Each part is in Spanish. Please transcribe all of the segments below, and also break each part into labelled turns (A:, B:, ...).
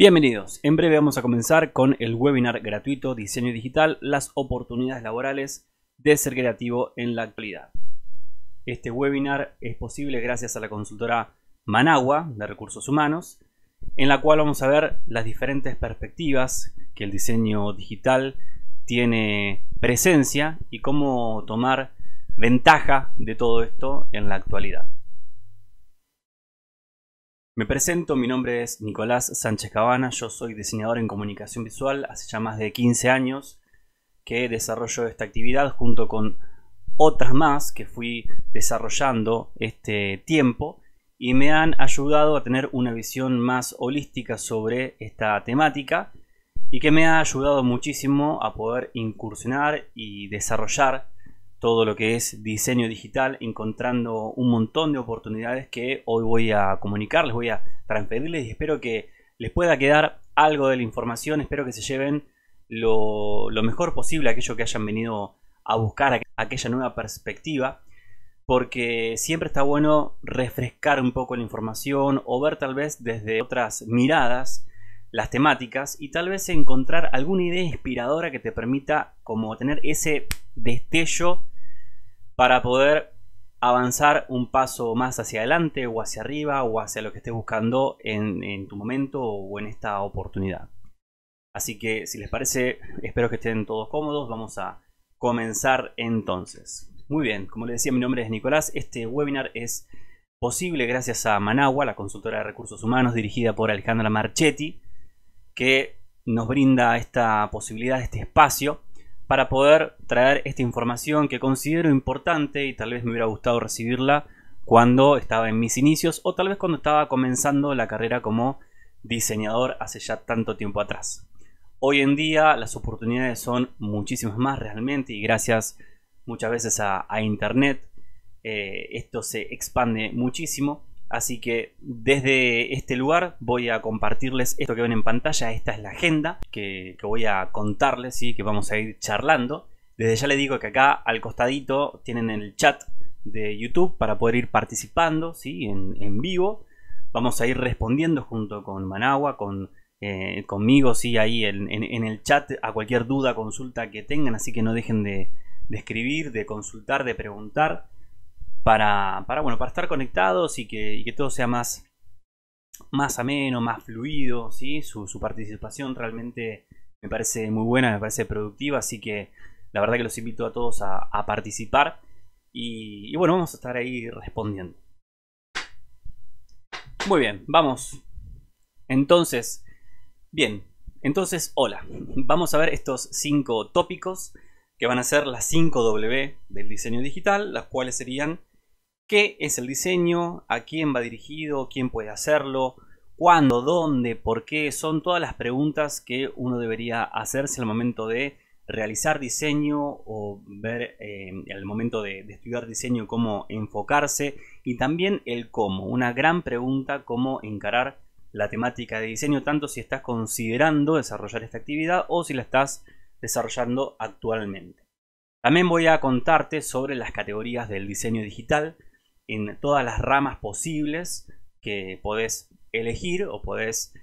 A: Bienvenidos, en breve vamos a comenzar con el webinar gratuito Diseño Digital, las oportunidades laborales de ser creativo en la actualidad. Este webinar es posible gracias a la consultora Managua de Recursos Humanos, en la cual vamos a ver las diferentes perspectivas que el diseño digital tiene presencia y cómo tomar ventaja de todo esto en la actualidad. Me presento, mi nombre es Nicolás Sánchez Cabana, yo soy diseñador en comunicación visual hace ya más de 15 años que desarrollo esta actividad junto con otras más que fui desarrollando este tiempo y me han ayudado a tener una visión más holística sobre esta temática y que me ha ayudado muchísimo a poder incursionar y desarrollar todo lo que es diseño digital, encontrando un montón de oportunidades que hoy voy a comunicarles, voy a transferirles y espero que les pueda quedar algo de la información, espero que se lleven lo, lo mejor posible aquello que hayan venido a buscar, aquella nueva perspectiva, porque siempre está bueno refrescar un poco la información o ver tal vez desde otras miradas las temáticas y tal vez encontrar alguna idea inspiradora que te permita como tener ese destello para poder avanzar un paso más hacia adelante o hacia arriba o hacia lo que estés buscando en, tu momento o en esta oportunidad. Así que si les parece, espero que estén todos cómodos. Vamos a comenzar entonces. Muy bien, como les decía, mi nombre es Nicolás. Este webinar es posible gracias a Managua, la consultora de recursos humanos dirigida por Alejandra Marchetti, que nos brinda esta posibilidad, este espacio para poder traer esta información que considero importante y tal vez me hubiera gustado recibirla cuando estaba en mis inicios o tal vez cuando estaba comenzando la carrera como diseñador hace ya tanto tiempo atrás. Hoy en día las oportunidades son muchísimas más realmente y gracias muchas veces a, Internet eh, esto se expande muchísimo Así que desde este lugar voy a compartirles esto que ven en pantalla. Esta es la agenda que, voy a contarles, ¿sí? que vamos a ir charlando. Desde ya les digo que acá al costadito tienen el chat de YouTube para poder ir participando ¿sí? en, vivo. Vamos a ir respondiendo junto con Managua, con, eh, conmigo, sí, ahí en, el chat a cualquier duda, consulta que tengan. Así que no dejen de escribir, de consultar, de preguntar para, para, bueno, para estar conectados y que, todo sea más, más ameno, más fluido, ¿sí? Su, participación realmente me parece muy buena, me parece productiva, así que la verdad que los invito a todos a, participar y, bueno, vamos a estar ahí respondiendo. Muy bien, vamos. Entonces, bien, entonces, hola, vamos a ver estos cinco tópicos que van a ser las 5W del diseño digital, las cuales serían qué es el diseño, a quién va dirigido, quién puede hacerlo, cuándo, dónde, por qué, son todas las preguntas que uno debería hacerse al momento de realizar diseño o ver eh, al momento de, estudiar diseño cómo enfocarse y también el cómo, una gran pregunta cómo encarar la temática de diseño tanto si estás considerando desarrollar esta actividad o si la estás desarrollando actualmente. También voy a contarte sobre las categorías del diseño digital, en todas las ramas posibles que podés elegir o podés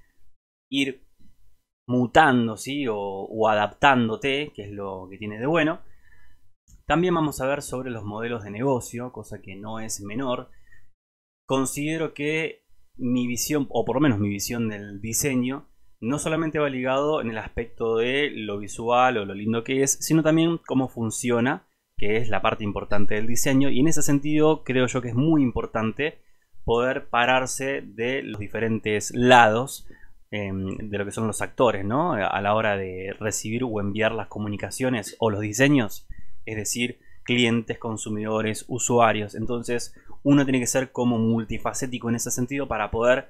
A: ir mutando ¿sí? o, o adaptándote, que es lo que tiene de bueno. También vamos a ver sobre los modelos de negocio, cosa que no es menor. Considero que mi visión, o por lo menos mi visión del diseño, no solamente va ligado en el aspecto de lo visual o lo lindo que es, sino también cómo funciona que es la parte importante del diseño y en ese sentido creo yo que es muy importante poder pararse de los diferentes lados em, de lo que son los actores, ¿no? A la hora de recibir o enviar las comunicaciones o los diseños, es decir, clientes, consumidores, usuarios. Entonces, uno tiene que ser como multifacético en ese sentido para poder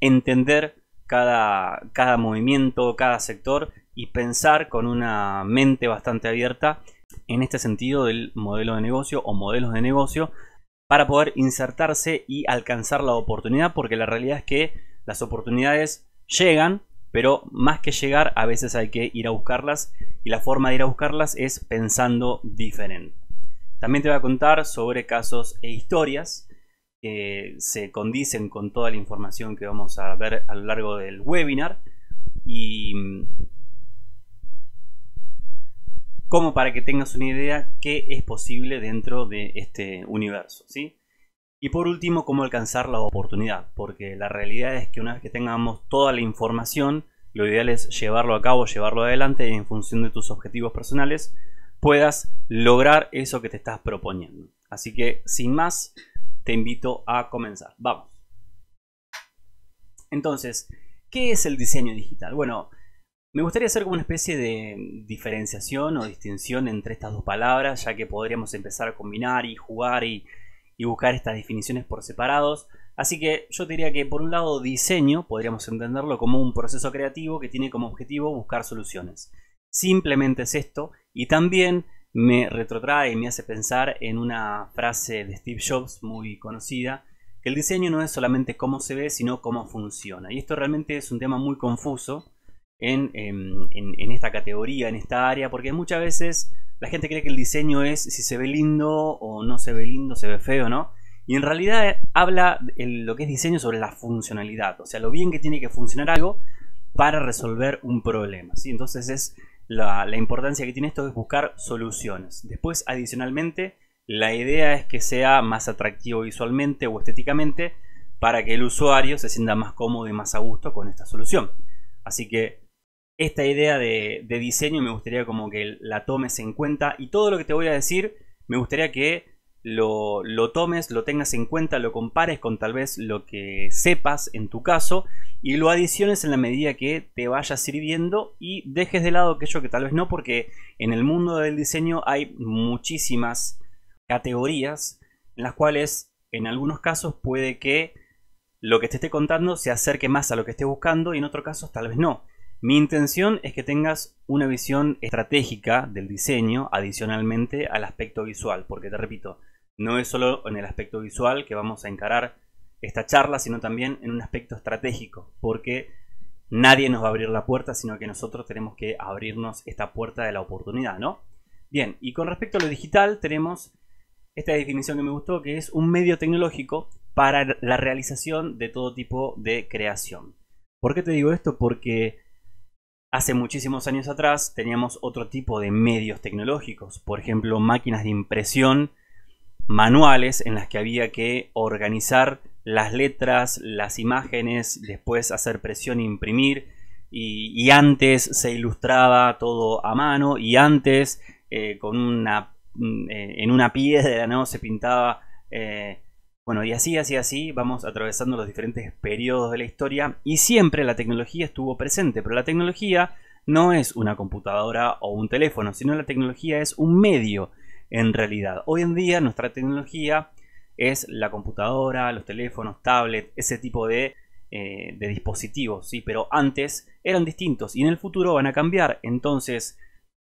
A: entender cada, cada movimiento, cada sector y pensar con una mente bastante abierta en este sentido del modelo de negocio o modelos de negocio para poder insertarse y alcanzar la oportunidad, porque la realidad es que las oportunidades llegan, pero más que llegar a veces hay que ir a buscarlas y la forma de ir a buscarlas es pensando diferente. También te voy a contar sobre casos e historias que se condicen con toda la información que vamos a ver a lo largo del webinar y como para que tengas una idea qué es posible dentro de este universo, ¿sí? Y por último, cómo alcanzar la oportunidad, porque la realidad es que una vez que tengamos toda la información, lo ideal es llevarlo a cabo, llevarlo adelante en función de tus objetivos personales puedas lograr eso que te estás proponiendo. Así que, sin más, te invito a comenzar. Vamos. Entonces, ¿qué es el diseño digital? Bueno, me gustaría hacer como una especie de diferenciación o distinción entre estas dos palabras, ya que podríamos empezar a combinar y jugar y, y buscar estas definiciones por separados. Así que yo diría que por un lado diseño podríamos entenderlo como un proceso creativo que tiene como objetivo buscar soluciones. Simplemente es esto y también me retrotrae y me hace pensar en una frase de Steve Jobs muy conocida, que el diseño no es solamente cómo se ve, sino cómo funciona. Y esto realmente es un tema muy confuso Em, en, esta categoría, en esta área, porque muchas veces la gente cree que el diseño es si se ve lindo o no se ve lindo, se ve feo, ¿no? Y en realidad habla lo que es diseño sobre la funcionalidad, o sea, lo bien que tiene que funcionar algo para resolver un problema, Entonces es la importancia que tiene esto es buscar soluciones. Después, adicionalmente, la idea es que sea más atractivo visualmente o estéticamente para que el usuario se sienta más cómodo y más a gusto con esta solución. Así que esta idea de, diseño me gustaría como que la tomes en cuenta y todo lo que te voy a decir me gustaría que lo, lo, tomes, lo tengas en cuenta, lo compares con tal vez lo que sepas en tu caso y lo adiciones en la medida que te vaya sirviendo y dejes de lado aquello que tal vez no porque en el mundo del diseño hay muchísimas categorías en las cuales en algunos casos puede que lo que te esté contando se acerque más a lo que esté buscando y en otros casos tal vez no. Mi intención es que tengas una visión estratégica del diseño adicionalmente al aspecto visual, porque te repito, no es solo en el aspecto visual que vamos a encarar esta charla, sino también en un aspecto estratégico, porque nadie nos va a abrir la puerta, sino que nosotros tenemos que abrirnos esta puerta de la oportunidad, ¿no? Bien, y con respecto a lo digital tenemos esta definición que me gustó, que es un medio tecnológico para la realización de todo tipo de creación. ¿Por qué te digo esto? Porque Hace muchísimos años atrás teníamos otro tipo de medios tecnológicos, por ejemplo máquinas de impresión manuales en las que había que organizar las letras, las imágenes, después hacer presión e imprimir, y, antes se ilustraba todo a mano, y antes eh, con una, mm, eh, en una piedra ¿no? se pintaba eh, bueno, y así, así, así vamos atravesando los diferentes periodos de la historia y siempre la tecnología estuvo presente, pero la tecnología no es una computadora o un teléfono, sino la tecnología es un medio en realidad. Hoy en día nuestra tecnología es la computadora, los teléfonos, tablets, ese tipo de, eh, de dispositivos, ¿sí? pero antes eran distintos y en el futuro van a cambiar. Entonces,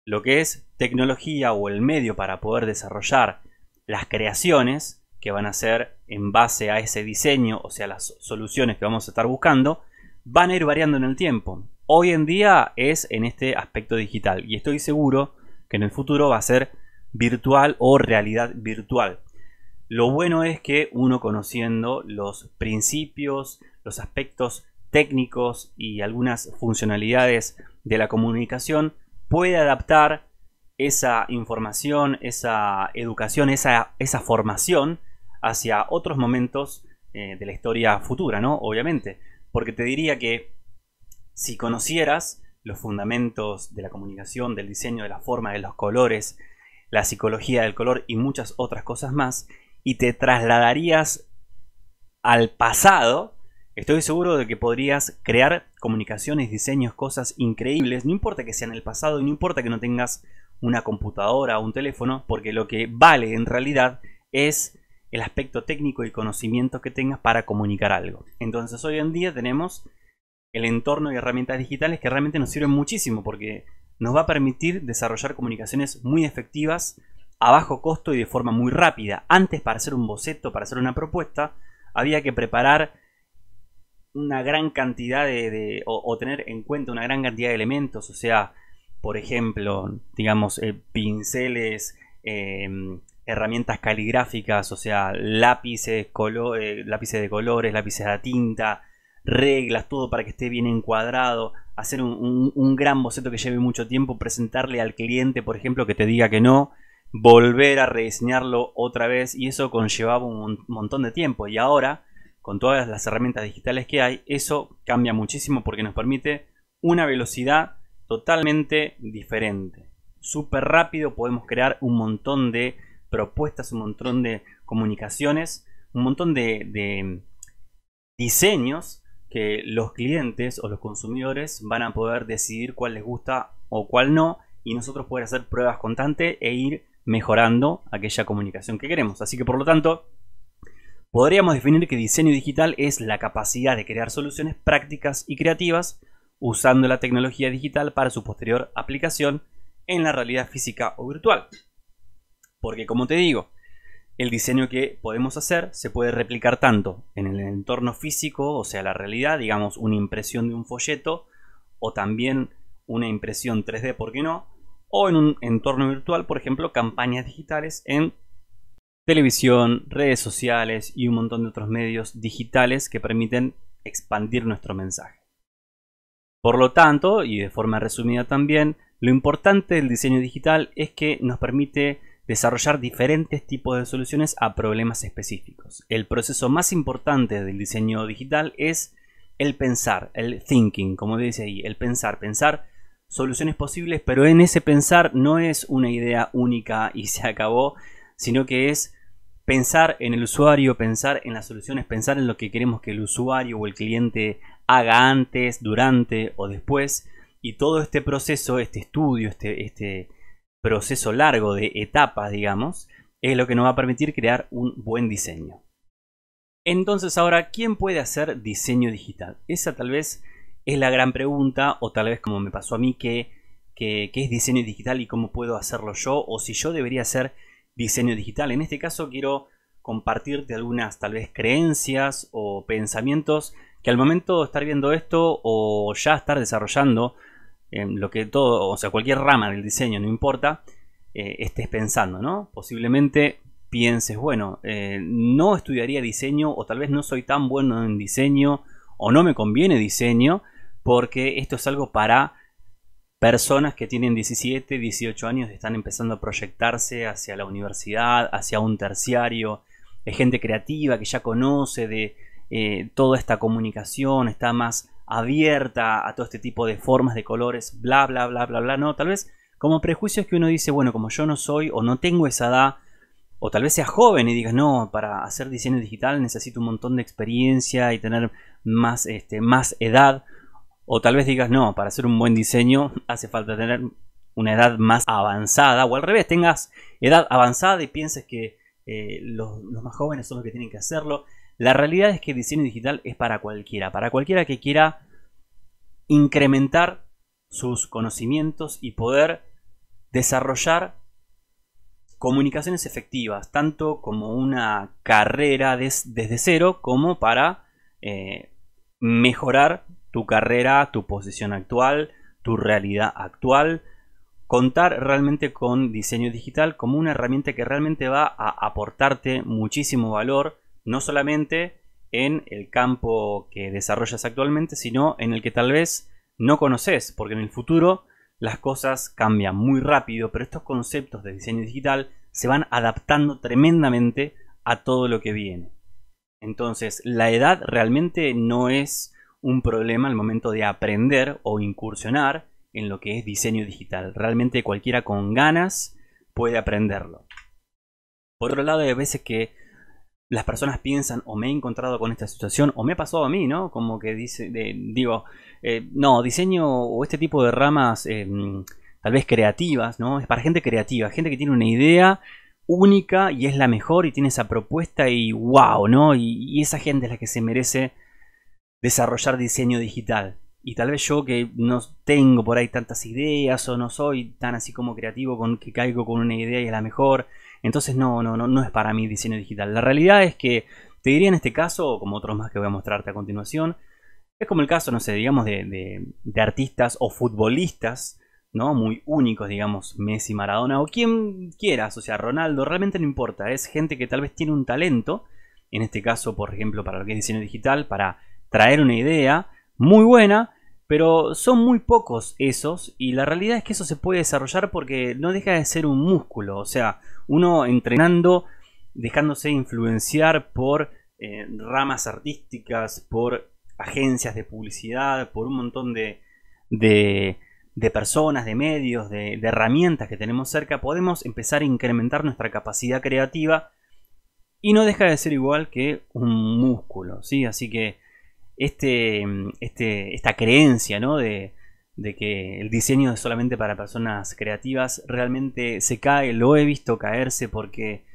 A: lo que es tecnología o el medio para poder desarrollar las creaciones que van a ser en base a ese diseño, o sea, las soluciones que vamos a estar buscando, van a ir variando en el tiempo. Hoy en día es en este aspecto digital y estoy seguro que en el futuro va a ser virtual o realidad virtual. Lo bueno es que uno conociendo los principios, los aspectos técnicos y algunas funcionalidades de la comunicación puede adaptar esa información, esa educación, esa, esa formación hacia otros momentos eh, de la historia futura, ¿no? Obviamente, porque te diría que si conocieras los fundamentos de la comunicación, del diseño, de la forma, de los colores, la psicología del color y muchas otras cosas más, y te trasladarías al pasado, estoy seguro de que podrías crear comunicaciones, diseños, cosas increíbles, no importa que sea en el pasado y no importa que no tengas una computadora o un teléfono, porque lo que vale en realidad es el aspecto técnico y conocimiento que tengas para comunicar algo. Entonces hoy en día tenemos el entorno y herramientas digitales que realmente nos sirven muchísimo porque nos va a permitir desarrollar comunicaciones muy efectivas, a bajo costo y de forma muy rápida. Antes para hacer un boceto, para hacer una propuesta, había que preparar una gran cantidad de, o, tener en cuenta una gran cantidad de elementos, o sea, por ejemplo, digamos, eh, pinceles, eh, herramientas caligráficas, o sea, lápices, eh, lápices de colores, lápices de tinta, reglas, todo para que esté bien encuadrado, hacer un, un, gran boceto que lleve mucho tiempo, presentarle al cliente, por ejemplo, que te diga que no, volver a rediseñarlo otra vez y eso conllevaba un montón de tiempo y ahora, con todas las herramientas digitales que hay, eso cambia muchísimo porque nos permite una velocidad totalmente diferente. Súper rápido podemos crear un montón de propuestas, un montón de comunicaciones, un montón de, diseños que los clientes o los consumidores van a poder decidir cuál les gusta o cuál no y nosotros poder hacer pruebas constantes e ir mejorando aquella comunicación que queremos. Así que por lo tanto, podríamos definir que diseño digital es la capacidad de crear soluciones prácticas y creativas usando la tecnología digital para su posterior aplicación en la realidad física o virtual. Porque como te digo, el diseño que podemos hacer se puede replicar tanto en el entorno físico, o sea, la realidad, digamos, una impresión de un folleto, o también una impresión 3D, ¿por qué no? O en un entorno virtual, por ejemplo, campañas digitales en televisión, redes sociales y un montón de otros medios digitales que permiten expandir nuestro mensaje. Por lo tanto, y de forma resumida también, lo importante del diseño digital es que nos permite desarrollar diferentes tipos de soluciones a problemas específicos. El proceso más importante del diseño digital es el pensar, el thinking, como dice ahí, el pensar, pensar soluciones posibles, pero en ese pensar no es una idea única y se acabó, sino que es pensar en el usuario, pensar en las soluciones, pensar en lo que queremos que el usuario o el cliente haga antes, durante o después. Y todo este proceso, este estudio, este, este proceso largo de etapas, digamos, es lo que nos va a permitir crear un buen diseño. Entonces ahora, ¿quién puede hacer diseño digital? Esa tal vez es la gran pregunta, o tal vez como me pasó a mí, que, que, es diseño digital y cómo puedo hacerlo yo, o si yo debería hacer diseño digital. En este caso quiero compartirte algunas tal vez creencias o pensamientos que al momento de estar viendo esto o ya estar desarrollando en lo que todo, o sea, cualquier rama del diseño, no importa, eh, estés pensando, ¿no? Posiblemente pienses, bueno, eh, no estudiaría diseño o tal vez no soy tan bueno en diseño o no me conviene diseño porque esto es algo para personas que tienen 17, 18 años y están empezando a proyectarse hacia la universidad, hacia un terciario, es gente creativa que ya conoce de eh, toda esta comunicación, está más abierta a todo este tipo de formas, de colores, bla, bla, bla, bla, bla. No, tal vez como prejuicios que uno dice, bueno, como yo no soy o no tengo esa edad, o tal vez sea joven y digas, no, para hacer diseño digital necesito un montón de experiencia y tener más, este, más edad. O tal vez digas, no, para hacer un buen diseño hace falta tener una edad más avanzada. O al revés, tengas edad avanzada y pienses que eh, los, los más jóvenes son los que tienen que hacerlo. La realidad es que diseño digital es para cualquiera, para cualquiera que quiera incrementar sus conocimientos y poder desarrollar comunicaciones efectivas, tanto como una carrera desde cero como para eh, mejorar tu carrera, tu posición actual, tu realidad actual. Contar realmente con diseño digital como una herramienta que realmente va a aportarte muchísimo valor no solamente en el campo que desarrollas actualmente, sino en el que tal vez no conoces, porque en el futuro las cosas cambian muy rápido, pero estos conceptos de diseño digital se van adaptando tremendamente a todo lo que viene. Entonces, la edad realmente no es un problema al momento de aprender o incursionar en lo que es diseño digital. Realmente cualquiera con ganas puede aprenderlo. Por otro lado, hay veces que las personas piensan o me he encontrado con esta situación o me ha pasado a mí, ¿no? Como que dice, digo, eh, no, diseño o este tipo de ramas eh, tal vez creativas, ¿no? Es para gente creativa, gente que tiene una idea única y es la mejor y tiene esa propuesta y wow, ¿no? Y, y esa gente es la que se merece desarrollar diseño digital. Y tal vez yo que no tengo por ahí tantas ideas o no soy tan así como creativo con que caigo con una idea y es la mejor entonces no, no, no, no es para mí diseño digital. La realidad es que te diría en este caso, como otros más que voy a mostrarte a continuación, es como el caso, no sé, digamos, de, de, de artistas o futbolistas, ¿no? Muy únicos, digamos, Messi, Maradona o quien quieras, o sea, Ronaldo, realmente no importa, es gente que tal vez tiene un talento, en este caso, por ejemplo, para lo que es diseño digital, para traer una idea muy buena, pero son muy pocos esos y la realidad es que eso se puede desarrollar porque no deja de ser un músculo. O sea, uno entrenando, dejándose influenciar por eh, ramas artísticas, por agencias de publicidad, por un montón de, de, personas, de medios, de, de herramientas que tenemos cerca, podemos empezar a incrementar nuestra capacidad creativa y no deja de ser igual que un músculo. ¿sí? Así que este, este, esta creencia de que el diseño es solamente para personas creativas, realmente se cae, lo he visto caerse porque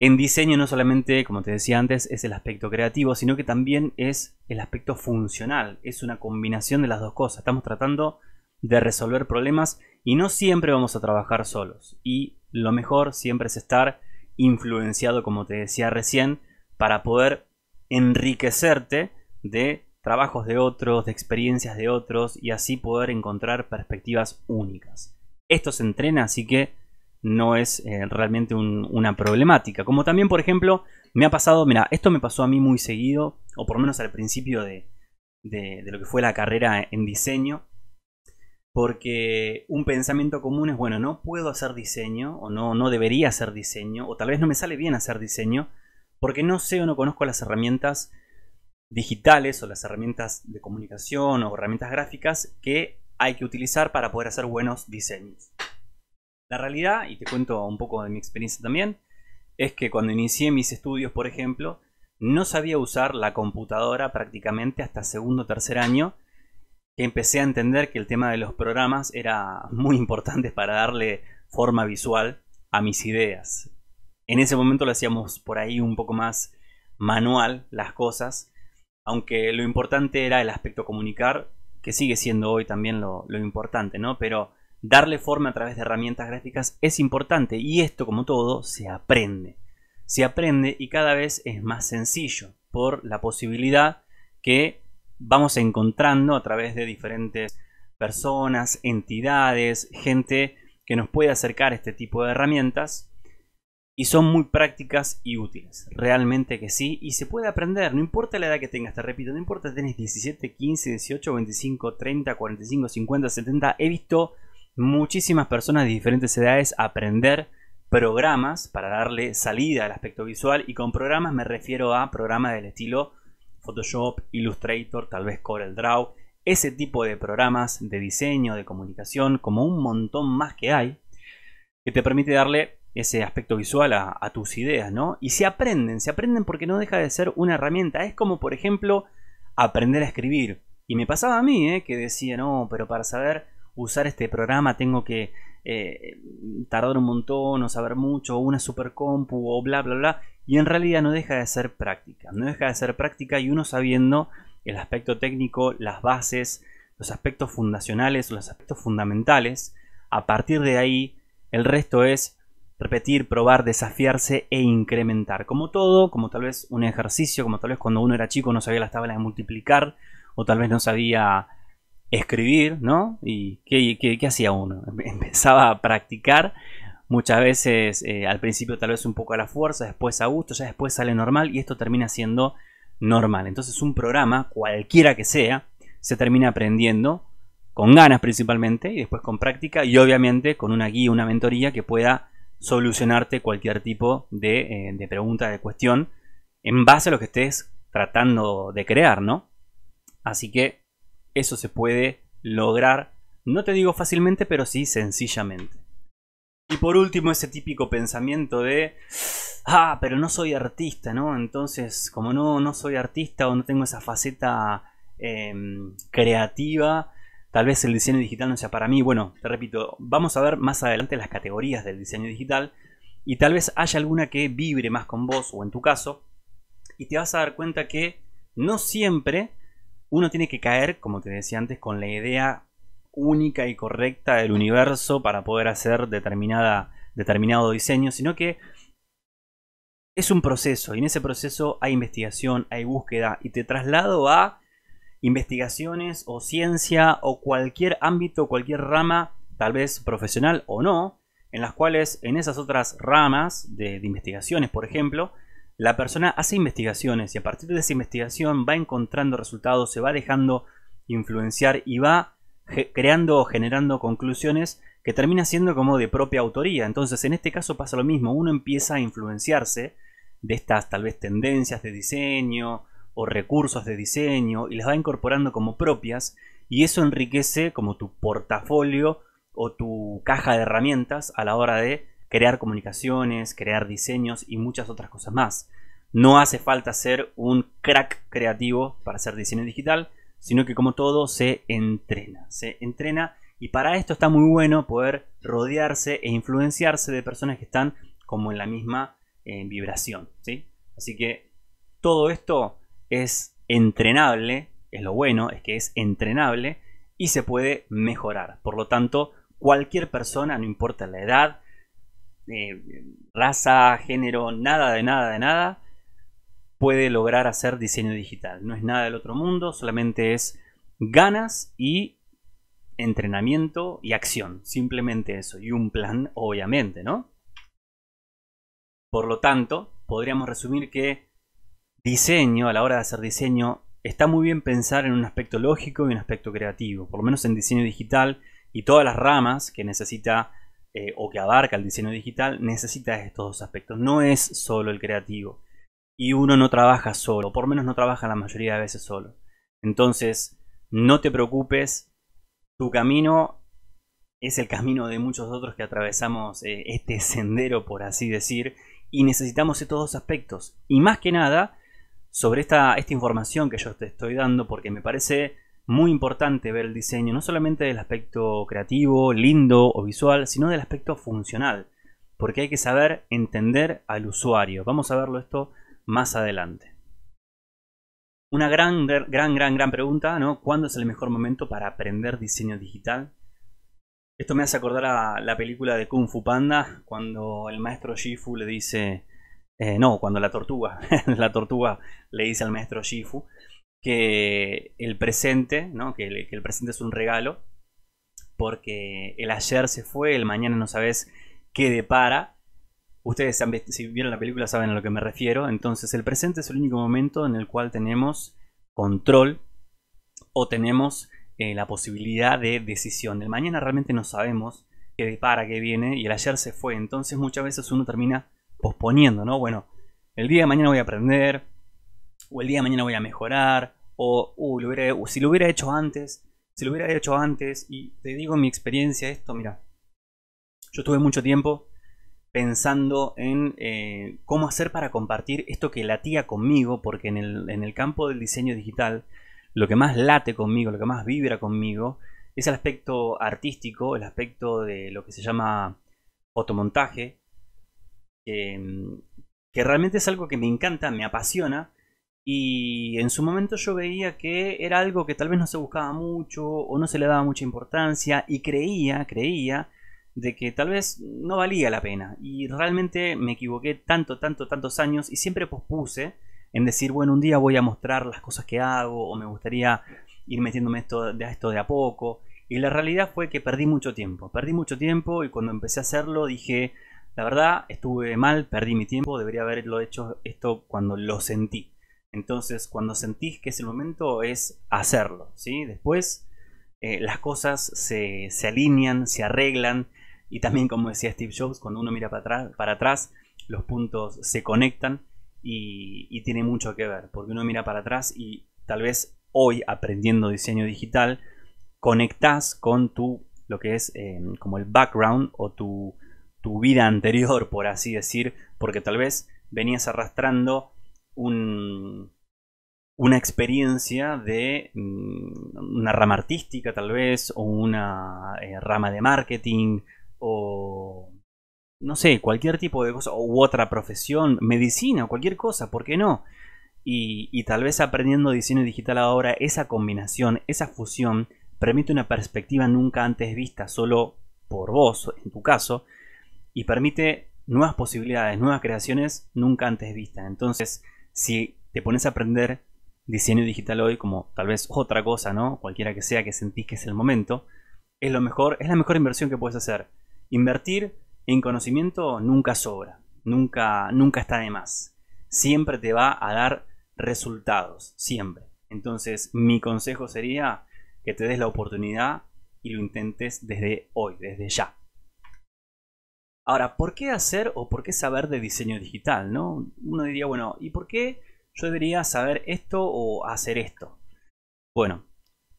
A: en diseño no solamente, como te decía antes, es el aspecto creativo, sino que también es el aspecto funcional, es una combinación de las dos cosas, estamos tratando de resolver problemas y no siempre vamos a trabajar solos y lo mejor siempre es estar influenciado, como te decía recién, para poder enriquecerte de trabajos de otros, de experiencias de otros y así poder encontrar perspectivas únicas. Esto se entrena, así que no es eh, realmente una problemática. Como también, por ejemplo, me ha pasado, mira, esto me pasó a mí muy seguido, o por lo menos al principio de, de, de lo que fue la carrera en diseño, porque un pensamiento común es, bueno, no puedo hacer diseño, o no, no debería hacer diseño, o tal vez no me sale bien hacer diseño, porque no sé o no conozco las herramientas digitales o las herramientas de comunicación o herramientas gráficas que hay que utilizar para poder hacer buenos diseños. La realidad, y te cuento un poco de mi experiencia también, es que cuando inicié mis estudios, por ejemplo, no sabía usar la computadora prácticamente hasta segundo o tercer año, que empecé a entender que el tema de los programas era muy importante para darle forma visual a mis ideas. En ese momento lo hacíamos por ahí un poco más manual las cosas, aunque lo importante era el aspecto comunicar, que sigue siendo hoy también lo, importante, ¿no? Pero darle forma a través de herramientas gráficas es importante y esto, como todo, se aprende. Se aprende y cada vez es más sencillo por la posibilidad que vamos encontrando a través de diferentes personas, entidades, gente que nos puede acercar este tipo de herramientas y son muy prácticas y útiles. Realmente que sí, y se puede aprender, no importa la edad que tengas, te repito, no importa si tenés 17, 15, 18, 25, 30, 45, 50, 70. He visto muchísimas personas de diferentes edades aprender programas para darle salida al aspecto visual y con programas me refiero a programas del estilo Photoshop, Illustrator, tal vez Draw ese tipo de programas de diseño, de comunicación, como un montón más que hay, que te permite darle ese aspecto visual a, tus ideas, ¿no? Y se aprenden, se aprenden porque no deja de ser una herramienta. Es como, por ejemplo, aprender a escribir. Y me pasaba a mí, ¿eh? Que decía, no, pero para saber usar este programa tengo que eh, tardar un montón o saber mucho, o una supercompu o bla, bla, bla. Y en realidad no deja de ser práctica. No deja de ser práctica y uno sabiendo el aspecto técnico, las bases, los aspectos fundacionales, los aspectos fundamentales. A partir de ahí, el resto es repetir, probar, desafiarse e incrementar. Como todo, como tal vez un ejercicio, como tal vez cuando uno era chico no sabía las tablas de multiplicar o tal vez no sabía escribir, ¿no? ¿Y qué, hacía uno? Empezaba a practicar muchas veces eh, al principio tal vez un poco a la fuerza, después a gusto, ya después sale normal y esto termina siendo normal. Entonces un programa, cualquiera que sea, se termina aprendiendo con ganas principalmente y después con práctica y obviamente con una guía, una mentoría que pueda solucionarte cualquier tipo eh, de, pregunta, de cuestión, en base a lo que estés tratando de crear, ¿no? Así que eso se puede lograr, no te digo fácilmente, pero sí sencillamente. Y por último, ese típico pensamiento de, ah, pero no soy artista, ¿no? Entonces, como no, no soy artista o no tengo esa faceta em, creativa, tal vez el diseño digital no sea para mí. Bueno, te repito, vamos a ver más adelante las categorías del diseño digital y tal vez haya alguna que vibre más con vos o en tu caso y te vas a dar cuenta que no siempre uno tiene que caer, como te decía antes, con la idea única y correcta del universo para poder hacer determinada, determinado diseño, sino que es un proceso y en ese proceso hay investigación, hay búsqueda y te traslado a investigaciones o ciencia o cualquier ámbito, cualquier rama, tal vez profesional o no, en las cuales en esas otras ramas de, investigaciones, por ejemplo, la persona hace investigaciones y a partir de esa investigación va encontrando resultados, se va dejando influenciar y va creando o generando conclusiones que termina siendo como de propia autoría. Entonces, en este caso pasa lo mismo, uno empieza a influenciarse de estas tal vez tendencias de diseño, o recursos de diseño y las va incorporando como propias y eso enriquece como tu portafolio o tu caja de herramientas a la hora de crear comunicaciones, crear diseños y muchas otras cosas más. No hace falta ser un crack creativo para hacer diseño digital, sino que como todo se entrena, se entrena y para esto está muy bueno poder rodearse e influenciarse de personas que están como en la misma eh, vibración, ¿sí? Así que todo esto es entrenable, es lo bueno, es que es entrenable y se puede mejorar. Por lo tanto, cualquier persona, no importa la edad, eh, raza, género, nada de nada de nada, puede lograr hacer diseño digital. No es nada del otro mundo, solamente es ganas y entrenamiento y acción. Simplemente eso. Y un plan, obviamente, ¿no? Por lo tanto, podríamos resumir que diseño, a la hora de hacer diseño, está muy bien pensar en un aspecto lógico y un aspecto creativo, por lo menos en diseño digital y todas las ramas que necesita eh, o que abarca el diseño digital, necesita estos dos aspectos, no es solo el creativo. Y uno no trabaja solo, por lo menos no trabaja la mayoría de veces solo. Entonces, no te preocupes, tu camino es el camino de muchos otros que atravesamos eh, este sendero, por así decir, y necesitamos estos dos aspectos. Y más que nada, sobre esta, información que yo te estoy dando, porque me parece muy importante ver el diseño, no solamente del aspecto creativo, lindo o visual, sino del aspecto funcional, porque hay que saber entender al usuario. Vamos a verlo esto más adelante. Una gran, gran, gran, gran pregunta, ¿no? ¿Cuándo es el mejor momento para aprender diseño digital? Esto me hace acordar a la película de Kung Fu Panda, cuando el maestro Shifu le dice, eh, no, cuando la tortuga, la tortuga le dice al maestro Shifu que el presente, ¿no? que, el, presente es un regalo, porque el ayer se fue, el mañana no sabes qué depara. Ustedes si vieron la película saben a lo que me refiero. Entonces el presente es el único momento en el cual tenemos control o tenemos eh, la posibilidad de decisión. El mañana realmente no sabemos qué depara, qué viene y el ayer se fue. Entonces muchas veces uno termina posponiendo, ¿no? Bueno, el día de mañana voy a aprender, o el día de mañana voy a mejorar, o, uh, si lo hubiera hecho antes, si lo hubiera hecho antes, y te digo mi experiencia esto, mira, yo tuve mucho tiempo pensando en eh, cómo hacer para compartir esto que latía conmigo, porque en el, en el campo del diseño digital, lo que más late conmigo, lo que más vibra conmigo, es el aspecto artístico, el aspecto de lo que se llama fotomontaje, Em, que, realmente es algo que me encanta, me apasiona. Y en su momento yo veía que era algo que tal vez no se buscaba mucho o no se le daba mucha importancia y creía, creía de que tal vez no valía la pena. Y realmente me equivoqué tanto, tanto, tantos años y siempre pospuse en decir, bueno, un día voy a mostrar las cosas que hago o me gustaría ir metiéndome esto, de, a esto de a poco. Y la realidad fue que perdí mucho tiempo, perdí mucho tiempo y cuando empecé a hacerlo dije, la verdad, estuve mal, perdí mi tiempo, debería haberlo hecho esto cuando lo sentí. Entonces, cuando sentís que es el momento, es hacerlo, ¿sí? Después, eh, las cosas se, alinean, se arreglan, y también, como decía Steve Jobs, cuando uno mira para atrás, para atrás los puntos se conectan y, tiene mucho que ver, porque uno mira para atrás y tal vez hoy, aprendiendo diseño digital, conectás con tu, lo que es eh, como el background o tu tu vida anterior, por así decir, porque tal vez venías arrastrando una experiencia de mm, una rama artística tal vez, o una eh, rama de marketing, o no sé, cualquier tipo de cosa, u otra profesión, medicina, cualquier cosa, ¿por qué no? Y, y tal vez aprendiendo diseño digital ahora, esa combinación, esa fusión, permite una perspectiva nunca antes vista solo por vos, en tu caso, y permite nuevas posibilidades, nuevas creaciones nunca antes vistas. Entonces, si te pones a aprender diseño digital hoy como tal vez otra cosa, ¿no? Cualquiera que sea que sentís que es el momento, es lo mejor, es la mejor inversión que puedes hacer. Invertir en conocimiento nunca sobra, nunca nunca está de más. Siempre te va a dar resultados, siempre. Entonces, mi consejo sería que te des la oportunidad y lo intentes desde hoy, desde ya. Ahora, ¿por qué hacer o por qué saber de diseño digital? ¿no? Uno diría, bueno, ¿y por qué yo debería saber esto o hacer esto? Bueno,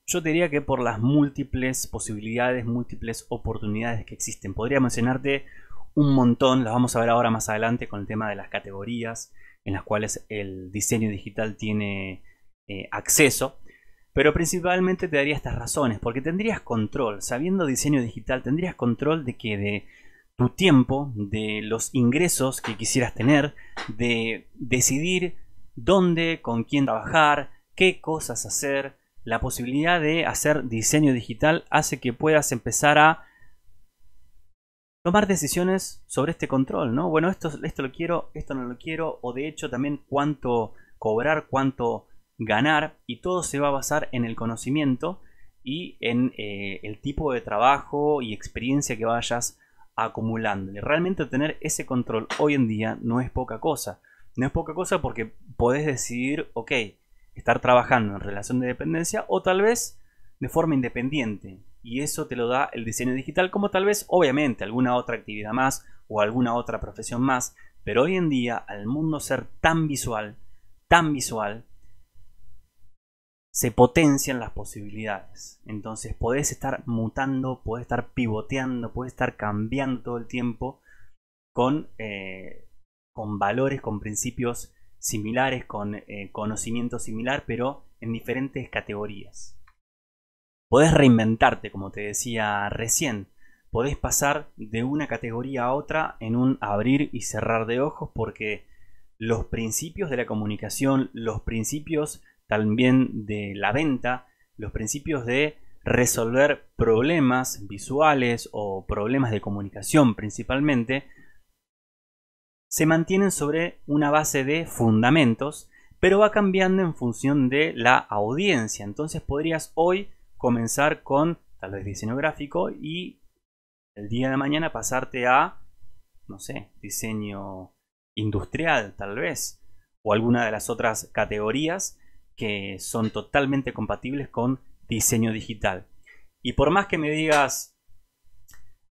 A: yo diría que por las múltiples posibilidades, múltiples oportunidades que existen. Podría mencionarte un montón, las vamos a ver ahora más adelante con el tema de las categorías en las cuales el diseño digital tiene eh, acceso. Pero principalmente te daría estas razones, porque tendrías control, sabiendo diseño digital, tendrías control de que de tu tiempo, de los ingresos que quisieras tener, de decidir dónde, con quién trabajar, qué cosas hacer. La posibilidad de hacer diseño digital hace que puedas empezar a tomar decisiones sobre este control, ¿no? Bueno, esto, esto lo quiero, esto no lo quiero, o de hecho también cuánto cobrar, cuánto ganar, y todo se va a basar en el conocimiento y en eh, el tipo de trabajo y experiencia que vayas acumulándole. Realmente tener ese control hoy en día no es poca cosa. No es poca cosa porque podés decidir, ok, estar trabajando en relación de dependencia o tal vez de forma independiente. Y eso te lo da el diseño digital como tal vez, obviamente, alguna otra actividad más o alguna otra profesión más. Pero hoy en día, al mundo ser tan visual, tan visual, se potencian las posibilidades. Entonces podés estar mutando, podés estar pivoteando, podés estar cambiando todo el tiempo con, eh, con valores, con principios similares, con eh, conocimiento similar, pero en diferentes categorías. Podés reinventarte, como te decía recién. Podés pasar de una categoría a otra en un abrir y cerrar de ojos porque los principios de la comunicación, los principios también de la venta, los principios de resolver problemas visuales o problemas de comunicación principalmente, se mantienen sobre una base de fundamentos, pero va cambiando en función de la audiencia. Entonces podrías hoy comenzar con tal vez diseño gráfico y el día de mañana pasarte a, no sé, diseño industrial tal vez, o alguna de las otras categorías que son totalmente compatibles con diseño digital. Y por más que me digas,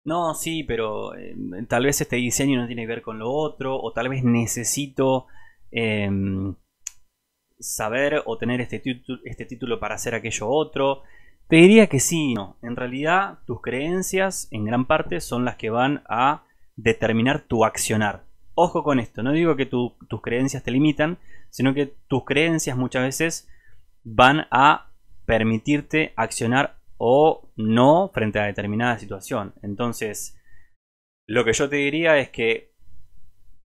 A: no, sí, pero eh, tal vez este diseño no tiene que ver con lo otro, o tal vez necesito em, saber o tener este, este título para hacer aquello otro, te diría que sí, no. En realidad, tus creencias en gran parte son las que van a determinar tu accionar. Ojo con esto, no digo que tus creencias te limitan, sino que tus creencias muchas veces van a permitirte accionar o no frente a determinada situación. Entonces, lo que yo te diría es que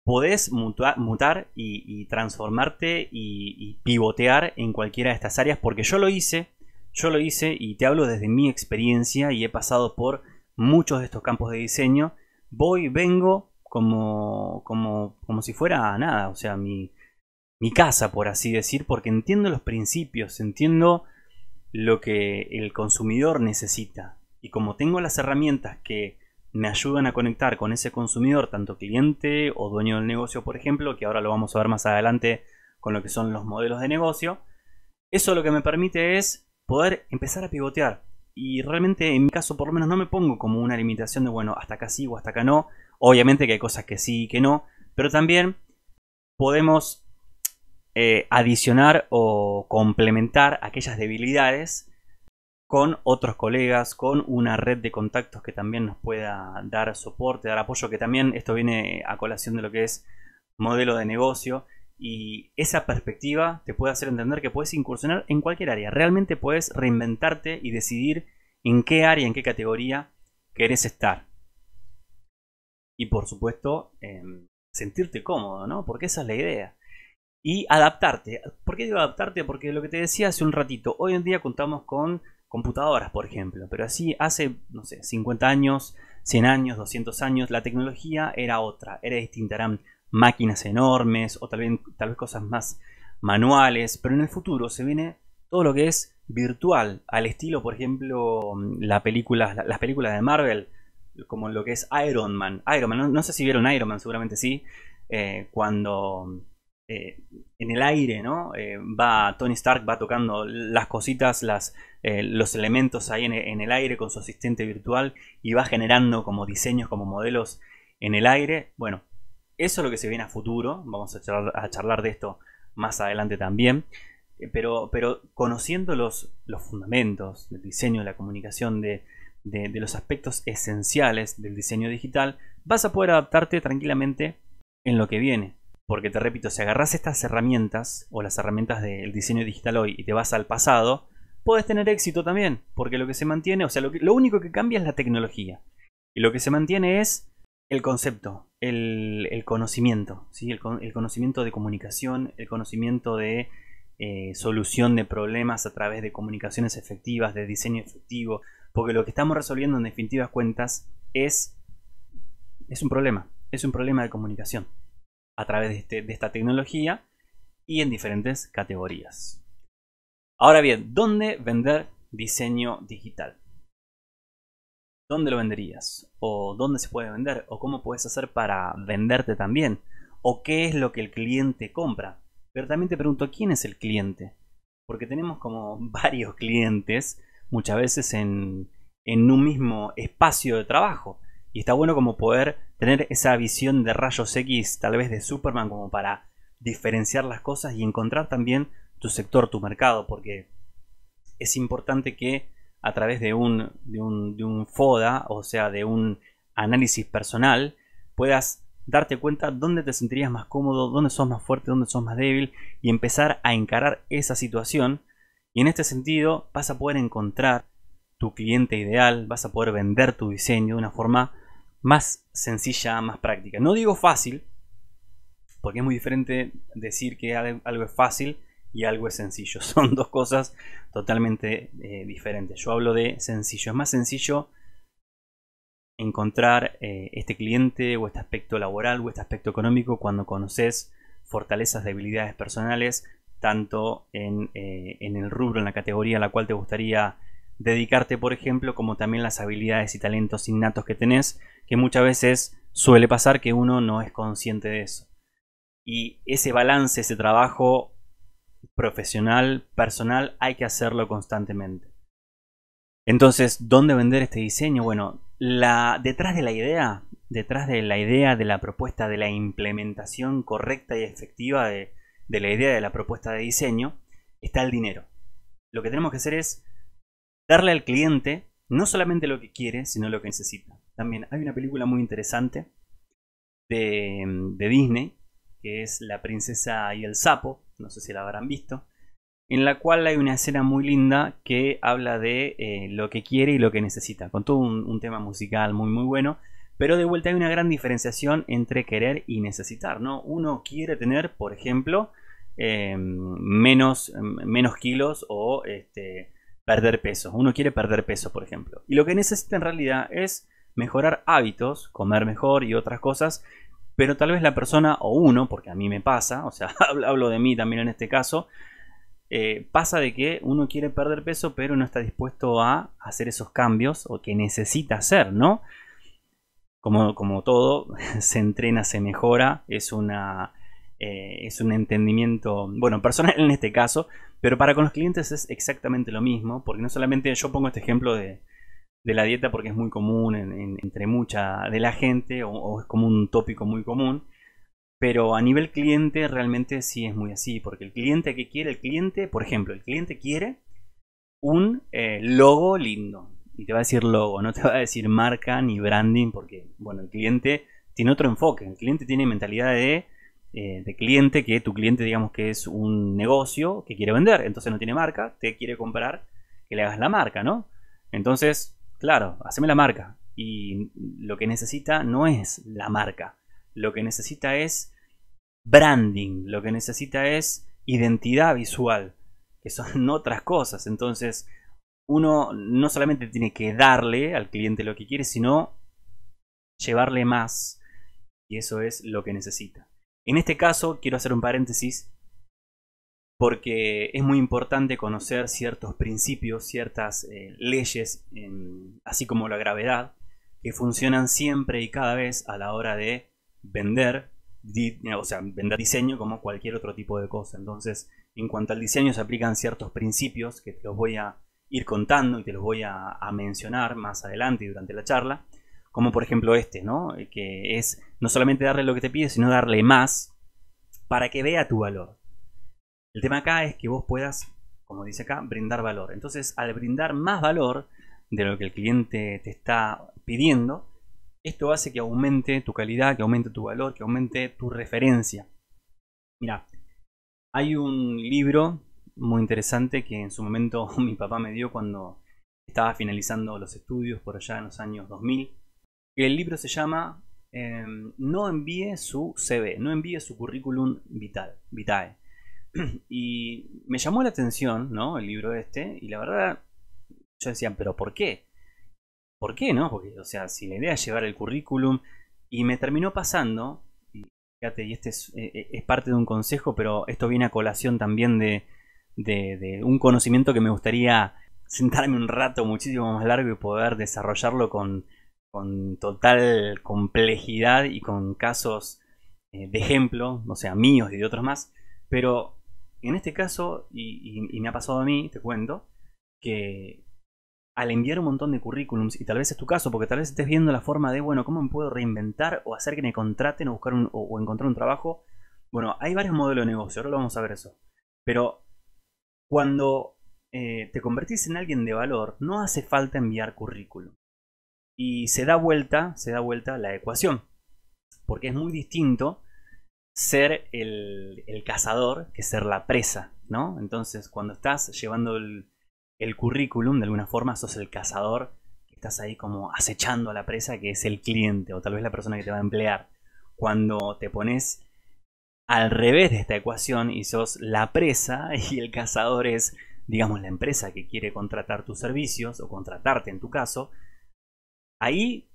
A: podés mutar, y, transformarte y, pivotear en cualquiera de estas áreas, porque yo lo hice, yo lo hice y te hablo desde mi experiencia y he pasado por muchos de estos campos de diseño. Voy, vengo como, como, como si fuera nada, o sea, mi, mi casa, por así decir, porque entiendo los principios, entiendo lo que el consumidor necesita. Y como tengo las herramientas que me ayudan a conectar con ese consumidor, tanto cliente o dueño del negocio, por ejemplo, que ahora lo vamos a ver más adelante con lo que son los modelos de negocio, eso lo que me permite es poder empezar a pivotear. Y realmente en mi caso por lo menos no me pongo como una limitación de, bueno, hasta acá sí o hasta acá no. Obviamente que hay cosas que sí y que no, pero también podemos eh, adicionar o complementar aquellas debilidades con otros colegas, con una red de contactos que también nos pueda dar soporte, dar apoyo, que también esto viene a colación de lo que es modelo de negocio y esa perspectiva te puede hacer entender que puedes incursionar en cualquier área, realmente puedes reinventarte y decidir en qué área, en qué categoría querés estar. Y por supuesto, em, sentirte cómodo, ¿no? Porque esa es la idea y adaptarte. ¿Por qué digo adaptarte? Porque lo que te decía hace un ratito, hoy en día contamos con computadoras, por ejemplo, pero así hace, no sé, 50 años, 100 años, 200 años, la tecnología era otra, era distinta, eran máquinas enormes o tal vez, tal vez cosas más manuales, pero en el futuro se viene todo lo que es virtual, al estilo, por ejemplo, las películas de Marvel, como lo que es Iron Man. Iron Man, no, sé si vieron Iron Man, seguramente sí, eh, cuando eh, en el aire, ¿no? Eh, va Tony Stark, va tocando las cositas, eh, los elementos ahí en, el aire con su asistente virtual y va generando como diseños, como modelos en el aire. Bueno, eso es lo que se viene a futuro, vamos a charlar, de esto más adelante también, pero, conociendo los, fundamentos del diseño, de la comunicación, de los aspectos esenciales del diseño digital, vas a poder adaptarte tranquilamente en lo que viene porque te repito, si agarras estas herramientas o las herramientas del diseño digital hoy y te vas al pasado, puedes tener éxito también. Porque lo que se mantiene, o sea, lo, único que cambia es la tecnología. Y lo que se mantiene es el concepto, el, conocimiento, ¿sí? el, conocimiento de comunicación, el conocimiento de eh, solución de problemas a través de comunicaciones efectivas, de diseño efectivo, porque lo que estamos resolviendo en definitivas cuentas es, es un problema, es un problema de comunicación a través este, de, esta tecnología y en diferentes categorías. Ahora bien, ¿dónde vender diseño digital? ¿Dónde lo venderías? ¿O dónde se puede vender? ¿O cómo puedes hacer para venderte también? ¿O qué es lo que el cliente compra? Pero también te pregunto, ¿quién es el cliente? Porque tenemos como varios clientes muchas veces en un mismo espacio de trabajo. Y está bueno como poder tener esa visión de rayos X, tal vez de Superman, como para diferenciar las cosas y encontrar también tu sector, tu mercado, porque es importante que a través de un, de un, FODA, o sea, de un análisis personal, puedas darte cuenta dónde te sentirías más cómodo, dónde sos más fuerte, dónde sos más débil y empezar a encarar esa situación. Y en este sentido vas a poder encontrar tu cliente ideal, vas a poder vender tu diseño de una forma más sencilla, más práctica. No digo fácil, porque es muy diferente decir que algo es fácil y algo es sencillo. Son dos cosas totalmente eh, diferentes. Yo hablo de sencillo. Es más sencillo encontrar eh, este cliente o este aspecto laboral o este aspecto económico cuando conoces fortalezas, debilidades personales, tanto en, eh, en el rubro, en la categoría en la cual te gustaría dedicarte, por ejemplo, como también las habilidades y talentos innatos que tenés, que muchas veces suele pasar que uno no es consciente de eso. Y ese balance, ese trabajo profesional, personal, hay que hacerlo constantemente. Entonces, ¿dónde vender este diseño? Bueno, la, detrás de la idea, detrás de la idea, de la propuesta, de la implementación correcta y efectiva de, de la idea, de la propuesta de diseño, está el dinero. Lo que tenemos que hacer es darle al cliente no solamente lo que quiere, sino lo que necesita. También hay una película muy interesante de, de Disney, que es La princesa y el sapo, no sé si la habrán visto, en la cual hay una escena muy linda que habla de eh, lo que quiere y lo que necesita, con todo un, tema musical muy muy bueno, pero de vuelta hay una gran diferenciación entre querer y necesitar, ¿no? Uno quiere tener, por ejemplo, em, menos, em, menos kilos o este, perder peso. Uno quiere perder peso, por ejemplo. Y lo que necesita en realidad es mejorar hábitos, comer mejor y otras cosas. Pero tal vez la persona o uno, porque a mí me pasa, o sea, hablo de mí también en este caso, eh, pasa de que uno quiere perder peso, pero no está dispuesto a hacer esos cambios o que necesita hacer, ¿no? Como, como todo, se entrena, se mejora, es una, eh, es un entendimiento, bueno, personal en este caso, pero para con los clientes es exactamente lo mismo, porque no solamente yo pongo este ejemplo de, la dieta porque es muy común entre mucha de la gente o, es como un tópico muy común. Pero a nivel cliente realmente sí es muy así, porque el cliente que quiere, el cliente, por ejemplo, el cliente quiere un eh, logo lindo. Y te va a decir logo, no te va a decir marca ni branding, porque, bueno, el cliente tiene otro enfoque. El cliente tiene mentalidad de eh, de cliente, que tu cliente digamos que es un negocio que quiere vender, entonces no tiene marca, te quiere comprar que le hagas la marca, ¿no? Entonces, claro, haceme la marca. Y lo que necesita no es la marca, lo que necesita es branding, lo que necesita es identidad visual, que son otras cosas. Entonces, uno no solamente tiene que darle al cliente lo que quiere, sino llevarle más. Y eso es lo que necesita. En este caso, quiero hacer un paréntesis porque es muy importante conocer ciertos principios, ciertas eh, leyes, así como la gravedad, que funcionan siempre y cada vez a la hora de vender, eh, o sea, vender diseño como cualquier otro tipo de cosa. Entonces, en cuanto al diseño se aplican ciertos principios que te los voy a ir contando y te los voy a mencionar más adelante y durante la charla como por ejemplo este, ¿no? Eh, que es no solamente darle lo que te pide, sino darle más para que vea tu valor. El tema acá es que vos puedas, como dice acá, brindar valor. Entonces, al brindar más valor de lo que el cliente te está pidiendo, esto hace que aumente tu calidad, que aumente tu valor, que aumente tu referencia. Mira, hay un libro muy interesante que en su momento mi papá me dio cuando estaba finalizando los estudios por allá en los años 2000 el libro se llama em, No envíe su CV, no envíe su currículum vital, vitae. y me llamó la atención, ¿no? El libro este, y la verdad, yo decía, ¿pero por qué? ¿Por qué, no? Porque, o sea, si la idea es llevar el currículum, y me terminó pasando, y fíjate, y este es, eh, eh, parte de un consejo, pero esto viene a colación también de un conocimiento que me gustaría sentarme un rato muchísimo más largo y poder desarrollarlo con con total complejidad y con casos eh, de ejemplo, no sea, míos y de otros más, pero en este caso, y, me ha pasado a mí, te cuento, que al enviar un montón de currículums, y tal vez es tu caso, porque tal vez estés viendo la forma de, bueno, ¿cómo me puedo reinventar o hacer que me contraten o buscar un, o, encontrar un trabajo? Bueno, hay varios modelos de negocio, ahora lo vamos a ver eso. Pero cuando eh, te convertís en alguien de valor, no hace falta enviar currículum y se da vuelta, se da vuelta la ecuación. Porque es muy distinto ser el, el cazador que ser la presa, ¿no? Entonces, cuando estás llevando el, el currículum, de alguna forma sos el cazador que estás ahí como acechando a la presa que es el cliente o tal vez la persona que te va a emplear. Cuando te pones al revés de esta ecuación y sos la presa y el cazador es, digamos, la empresa que quiere contratar tus servicios o contratarte en tu caso, ahí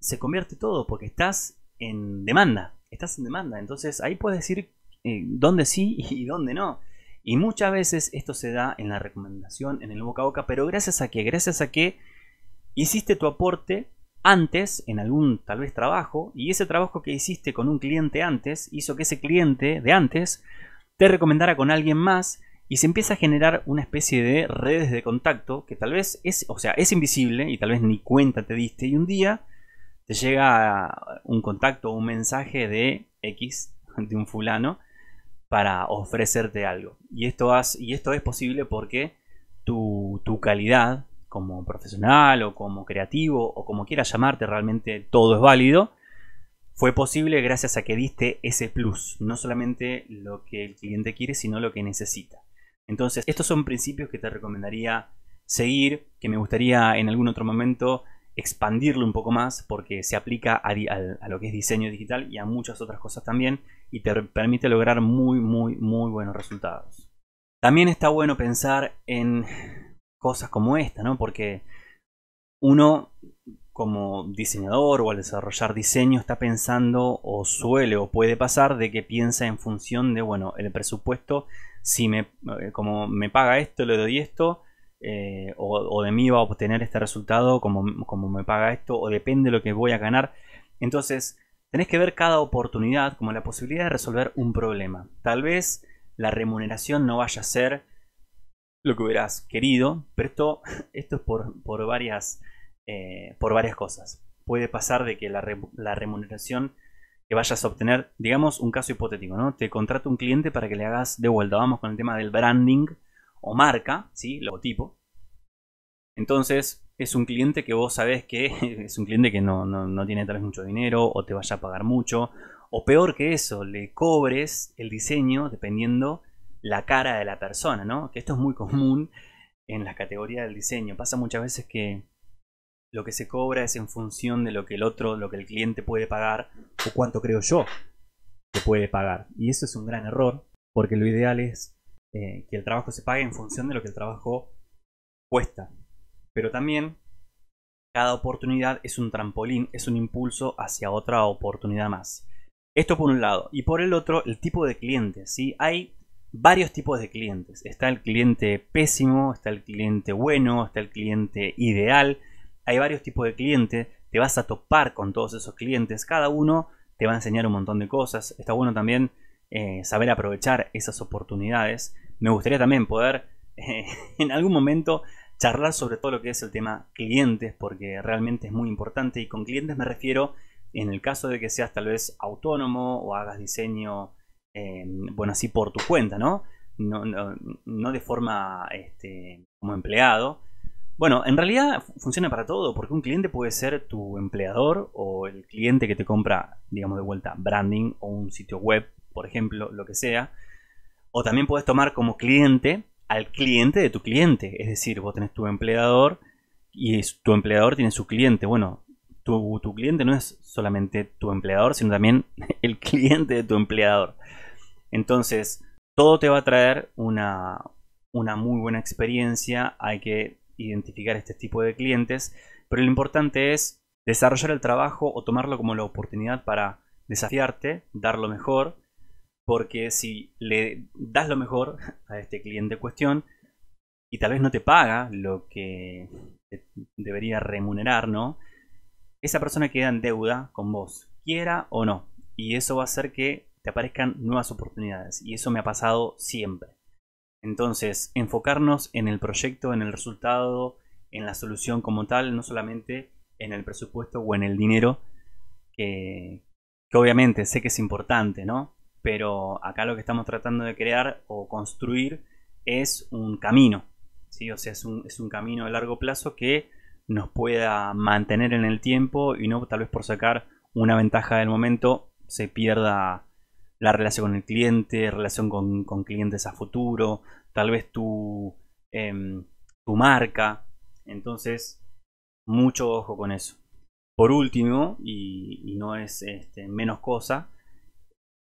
A: se convierte todo porque estás en demanda, estás en demanda, entonces ahí puedes decir eh, dónde sí y dónde no. Y muchas veces esto se da en la recomendación, en el boca a boca, pero gracias a que, gracias a que hiciste tu aporte antes en algún tal vez trabajo y ese trabajo que hiciste con un cliente antes hizo que ese cliente de antes te recomendara con alguien más y se empieza a generar una especie de redes de contacto que tal vez es, o sea, es invisible y tal vez ni cuenta te diste y un día te llega un contacto o un mensaje de X, de un fulano, para ofrecerte algo. Y esto, y esto es posible porque tu, tu calidad como profesional o como creativo o como quieras llamarte, realmente todo es válido fue posible gracias a que diste ese plus, no solamente lo que el cliente quiere, sino lo que necesita. Entonces, estos son principios que te recomendaría seguir, que me gustaría en algún otro momento expandirlo un poco más porque se aplica a, lo que es diseño digital y a muchas otras cosas también y te permite lograr muy muy muy buenos resultados. También está bueno pensar en cosas como esta, ¿no? Porque uno como diseñador o al desarrollar diseño está pensando o suele o puede pasar de que piensa en función de, bueno, el presupuesto si me, eh, como me paga esto, le doy esto, eh, o, de mí va a obtener este resultado como, como me paga esto, o depende de lo que voy a ganar. Entonces, tenés que ver cada oportunidad como la posibilidad de resolver un problema. Tal vez la remuneración no vaya a ser lo que hubieras querido, pero esto, esto es por, por varias, eh, por varias cosas. Puede pasar de que la remuneración que vayas a obtener, digamos, un caso hipotético, ¿no? Te contrata un cliente para que le hagas de vuelta, vamos con el tema del branding o marca, ¿sí? Logotipo. Entonces, es un cliente que vos sabés que es un cliente que no, no tiene tal vez mucho dinero o te vaya a pagar mucho, o peor que eso, le cobres el diseño dependiendo la cara de la persona, ¿no? Que esto es muy común en la categoría del diseño. Pasa muchas veces que lo que se cobra es en función de lo que el otro, lo que el cliente puede pagar o cuánto creo yo que puede pagar. Y eso es un gran error, porque lo ideal es eh, que el trabajo se pague en función de lo que el trabajo cuesta. Pero también cada oportunidad es un trampolín, es un impulso hacia otra oportunidad más. Esto por un lado. Y por el otro, el tipo de clientes... ¿sí? Hay varios tipos de clientes. Está el cliente pésimo, está el cliente bueno, está el cliente ideal hay varios tipos de clientes, te vas a topar con todos esos clientes, cada uno te va a enseñar un montón de cosas, está bueno también eh, saber aprovechar esas oportunidades, me gustaría también poder eh, en algún momento charlar sobre todo lo que es el tema clientes, porque realmente es muy importante y con clientes me refiero en el caso de que seas tal vez autónomo o hagas diseño, em, bueno, así por tu cuenta, ¿no? No, de forma este, como empleado, bueno, en realidad funciona para todo, porque un cliente puede ser tu empleador o el cliente que te compra, digamos de vuelta, branding o un sitio web, por ejemplo, lo que sea. O también puedes tomar como cliente al cliente de tu cliente. Es decir, vos tenés tu empleador y tu empleador tiene su cliente. Bueno, tu, cliente no es solamente tu empleador, sino también el cliente de tu empleador. Entonces, todo te va a traer una, una muy buena experiencia. Hay que identificar este tipo de clientes, pero lo importante es desarrollar el trabajo o tomarlo como la oportunidad para desafiarte, dar lo mejor, porque si le das lo mejor a este cliente en cuestión y tal vez no te paga lo que debería remunerar, ¿no? Esa persona queda en deuda con vos, quiera o no, y eso va a hacer que te aparezcan nuevas oportunidades, y eso me ha pasado siempre. Entonces, enfocarnos en el proyecto, en el resultado, en la solución como tal, no solamente en el presupuesto o en el dinero, que, obviamente sé que es importante, ¿no? Pero acá lo que estamos tratando de crear o construir es un camino, ¿sí? O sea, es un, camino de largo plazo que nos pueda mantener en el tiempo y no tal vez por sacar una ventaja del momento se pierda la relación con el cliente, relación con, clientes a futuro, tal vez tu, em, tu marca. Entonces, mucho ojo con eso. Por último, y, no es este, menos cosa,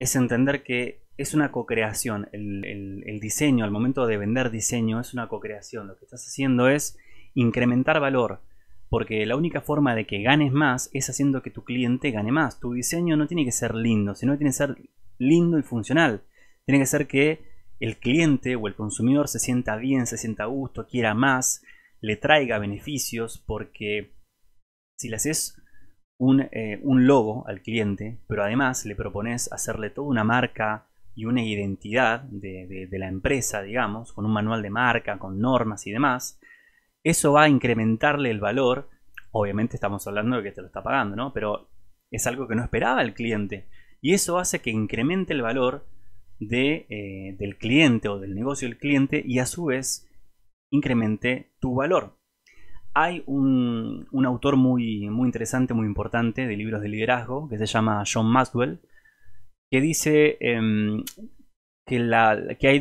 A: es entender que es una co-creación. El, el, diseño, al momento de vender diseño, es una co-creación. Lo que estás haciendo es incrementar valor. Porque la única forma de que ganes más es haciendo que tu cliente gane más. Tu diseño no tiene que ser lindo, sino que tiene que ser lindo y funcional. Tiene que ser que el cliente o el consumidor se sienta bien, se sienta a gusto, quiera más, le traiga beneficios, porque si le haces un, eh, logo al cliente, pero además le propones hacerle toda una marca y una identidad de, de la empresa, digamos, con un manual de marca, con normas y demás, eso va a incrementarle el valor. Obviamente estamos hablando de que te lo está pagando, ¿no? Pero es algo que no esperaba el cliente y eso hace que incremente el valor de, eh, del cliente o del negocio del cliente y a su vez incremente tu valor. Hay un, autor muy, muy interesante, muy importante de libros de liderazgo que se llama John Maxwell, que dice em, que, la,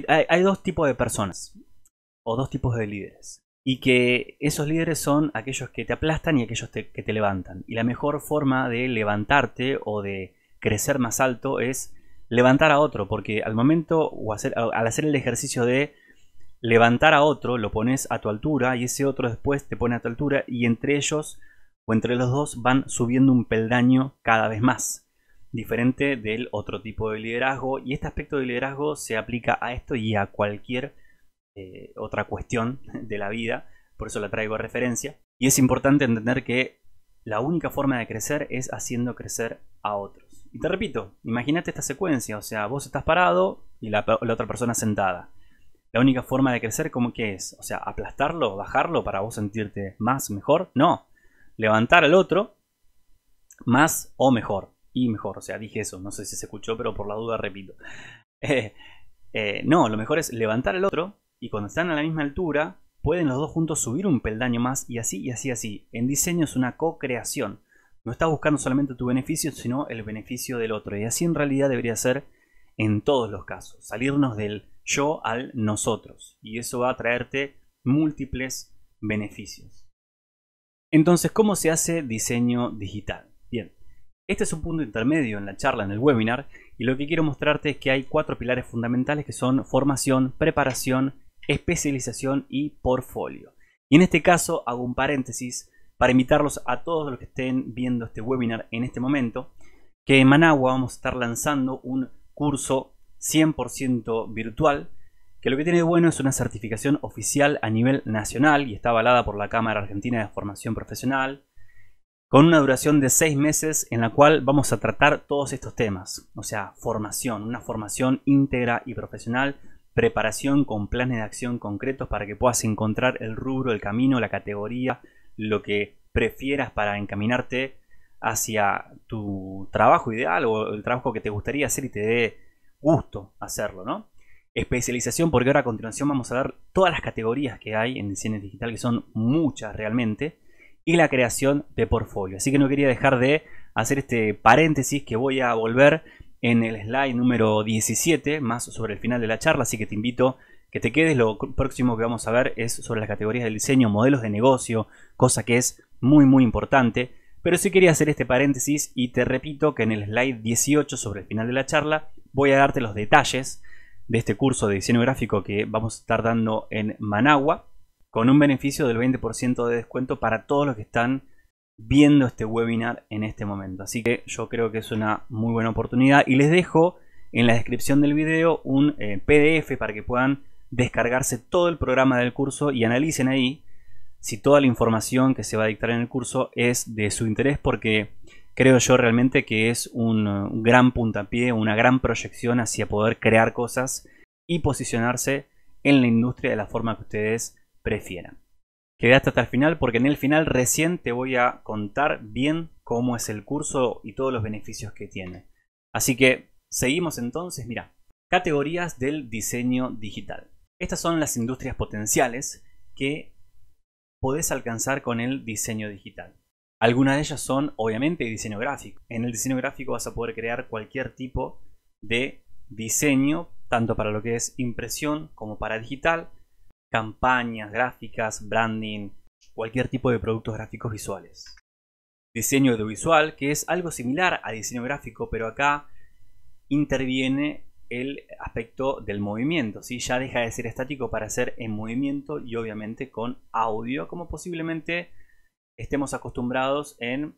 A: hay, dos tipos de personas o dos tipos de líderes y que esos líderes son aquellos que te aplastan y aquellos que te levantan. Y la mejor forma de levantarte o de crecer más alto es levantar a otro, porque al momento o hacer, al hacer el ejercicio de levantar a otro, lo pones a tu altura y ese otro después te pone a tu altura y entre ellos o entre los dos van subiendo un peldaño cada vez más, diferente del otro tipo de liderazgo y este aspecto de liderazgo se aplica a esto y a cualquier eh, otra cuestión de la vida, por eso la traigo a referencia y es importante entender que la única forma de crecer es haciendo crecer a otro. Y te repito, imagínate esta secuencia, o sea, vos estás parado y la, otra persona sentada. La única forma de crecer, ¿cómo que es? O sea, aplastarlo, bajarlo para vos sentirte más, mejor. No, levantar al otro más o mejor. Y mejor, o sea, dije eso, no sé si se escuchó, pero por la duda repito. Eh, eh, no, lo mejor es levantar al otro y cuando están a la misma altura, pueden los dos juntos subir un peldaño más y así y así y así. En diseño es una co-creación. No estás buscando solamente tu beneficio, sino el beneficio del otro. Y así en realidad debería ser en todos los casos. Salirnos del yo al nosotros. Y eso va a traerte múltiples beneficios. Entonces, ¿cómo se hace diseño digital? Bien, este es un punto intermedio en la charla, en el webinar, y lo que quiero mostrarte es que hay cuatro pilares fundamentales que son formación, preparación, especialización y portfolio. Y en este caso hago un paréntesis para invitarlos a todos los que estén viendo este webinar en este momento, que en Managua vamos a estar lanzando un curso 100% virtual, que lo que tiene de bueno es una certificación oficial a nivel nacional y está avalada por la Cámara Argentina de Formación Profesional, con una duración de seis meses en la cual vamos a tratar todos estos temas, o sea, formación, una formación íntegra y profesional, preparación con planes de acción concretos para que puedas encontrar el rubro, el camino, la categoría, lo que prefieras para encaminarte hacia tu trabajo ideal o el trabajo que te gustaría hacer y te dé gusto hacerlo, ¿no? Especialización, porque ahora a continuación vamos a ver todas las categorías que hay en diseño digital, que son muchas realmente, y la creación de portfolio. Así que no quería dejar de hacer este paréntesis que voy a volver en el slide número 17, más sobre el final de la charla, así que te invito que te quedes. Lo próximo que vamos a ver es sobre las categorías del diseño, modelos de negocio, cosa que es muy muy importante. Pero sí quería hacer este paréntesis y te repito que en el slide 18 sobre el final de la charla voy a darte los detalles de este curso de diseño gráfico que vamos a estar dando en Managua con un beneficio del 20% de descuento para todos los que están viendo este webinar en este momento. Así que yo creo que es una muy buena oportunidad y les dejo en la descripción del video un eh, PDF para que puedan descargarse todo el programa del curso y analicen ahí si toda la información que se va a dictar en el curso es de su interés porque creo yo realmente que es un gran puntapié, una gran proyección hacia poder crear cosas y posicionarse en la industria de la forma que ustedes prefieran. Quedé hasta el final porque en el final recién te voy a contar bien cómo es el curso y todos los beneficios que tiene. Así que seguimos entonces, mira, categorías del diseño digital. Estas son las industrias potenciales que podés alcanzar con el diseño digital. Algunas de ellas son, obviamente, diseño gráfico. En el diseño gráfico vas a poder crear cualquier tipo de diseño, tanto para lo que es impresión como para digital, campañas, gráficas, branding, cualquier tipo de productos gráficos visuales. Diseño audiovisual, que es algo similar a diseño gráfico, pero acá interviene el aspecto del movimiento, ¿sí? ya deja de ser estático para ser en movimiento y obviamente con audio, como posiblemente estemos acostumbrados en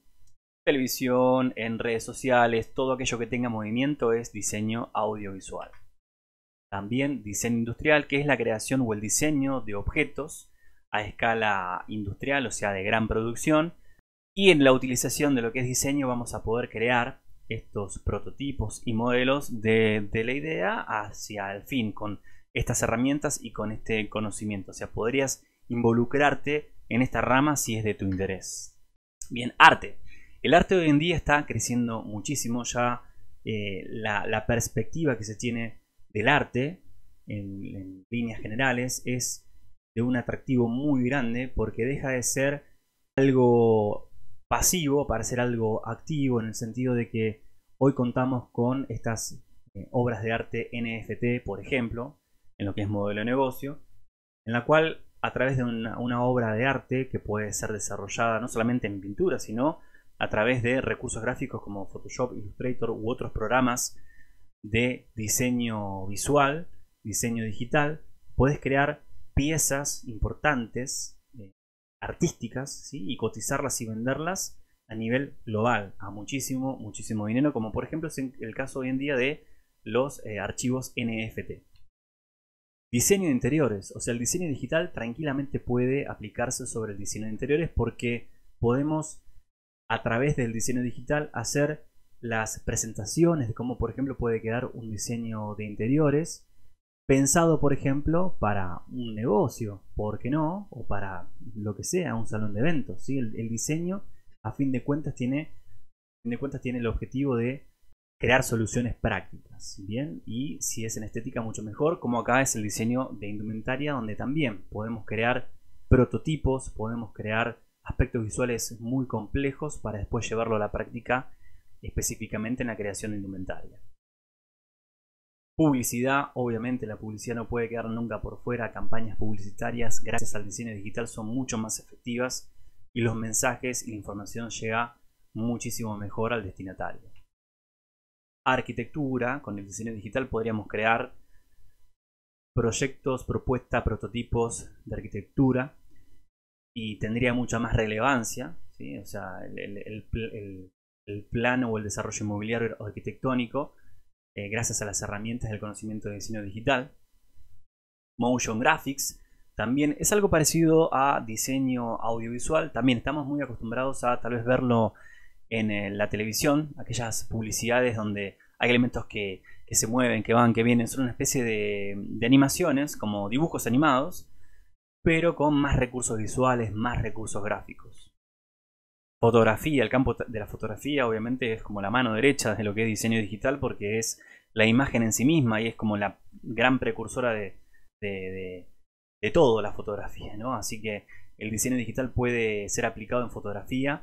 A: televisión, en redes sociales, todo aquello que tenga movimiento es diseño audiovisual. También diseño industrial, que es la creación o el diseño de objetos a escala industrial, o sea, de gran producción. Y en la utilización de lo que es diseño vamos a poder crear estos prototipos y modelos de, la idea hacia el fin, con estas herramientas y con este conocimiento. O sea, podrías involucrarte en esta rama si es de tu interés. Bien, arte. El arte hoy en día está creciendo muchísimo, ya eh, la, perspectiva que se tiene del arte en, líneas generales es de un atractivo muy grande porque deja de ser algo pasivo para ser algo activo en el sentido de que hoy contamos con estas eh, obras de arte NFT, por ejemplo, en lo que es modelo de negocio, en la cual a través de una obra de arte que puede ser desarrollada no solamente en pintura, sino a través de recursos gráficos como Photoshop, Illustrator u otros programas de diseño visual, diseño digital, puedes crear piezas importantes artísticas y cotizarlas y venderlas a nivel global, a muchísimo, muchísimo dinero, como por ejemplo es el caso hoy en día de los eh, archivos NFT. Diseño de interiores, o sea, el diseño digital tranquilamente puede aplicarse sobre el diseño de interiores porque podemos a través del diseño digital hacer las presentaciones de cómo por ejemplo puede quedar un diseño de interiores pensado, por ejemplo, para un negocio, ¿por qué no? O para lo que sea, un salón de eventos. ¿sí? El, diseño, a fin de cuentas, tiene, de cuentas, tiene el objetivo de crear soluciones prácticas, ¿bien? Y si es en estética, mucho mejor, como acá es el diseño de indumentaria, donde también podemos crear prototipos, podemos crear aspectos visuales muy complejos para después llevarlo a la práctica específicamente en la creación de indumentaria. Publicidad, obviamente la publicidad no puede quedar nunca por fuera. Campañas publicitarias, gracias al diseño digital, son mucho más efectivas y los mensajes y la información llega muchísimo mejor al destinatario. Arquitectura, con el diseño digital podríamos crear proyectos, propuestas, prototipos de arquitectura y tendría mucha más relevancia. O sea, el, el plano o el desarrollo inmobiliario arquitectónico eh, gracias a las herramientas del conocimiento de diseño digital. Motion Graphics también es algo parecido a diseño audiovisual. También estamos muy acostumbrados a tal vez verlo en eh, la televisión, aquellas publicidades donde hay elementos que, se mueven, que van, que vienen, son una especie de animaciones, como dibujos animados, pero con más recursos visuales, más recursos gráficos fotografía, el campo de la fotografía obviamente es como la mano derecha de lo que es diseño digital porque es la imagen en sí misma y es como la gran precursora de, de, todo la fotografía, ¿no? Así que el diseño digital puede ser aplicado en fotografía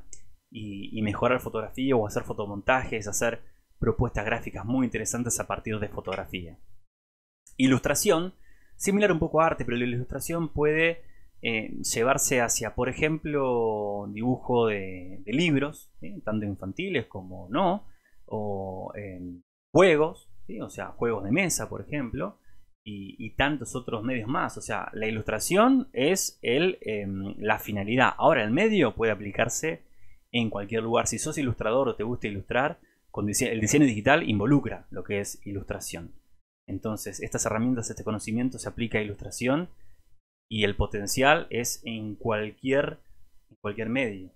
A: y mejorar fotografía o hacer fotomontajes, hacer propuestas gráficas muy interesantes a partir de fotografía. Ilustración, similar un poco a arte, pero la ilustración puede eh, llevarse hacia, por ejemplo, dibujo de, libros, tanto infantiles como no, o em, juegos, o sea, juegos de mesa, por ejemplo, y, tantos otros medios más. O sea, la ilustración es el, em, la finalidad. Ahora, el medio puede aplicarse en cualquier lugar. Si sos ilustrador o te gusta ilustrar, el diseño digital involucra lo que es ilustración. Entonces, estas herramientas, este conocimiento se aplica a ilustración y el potencial es en cualquier, cualquier medio.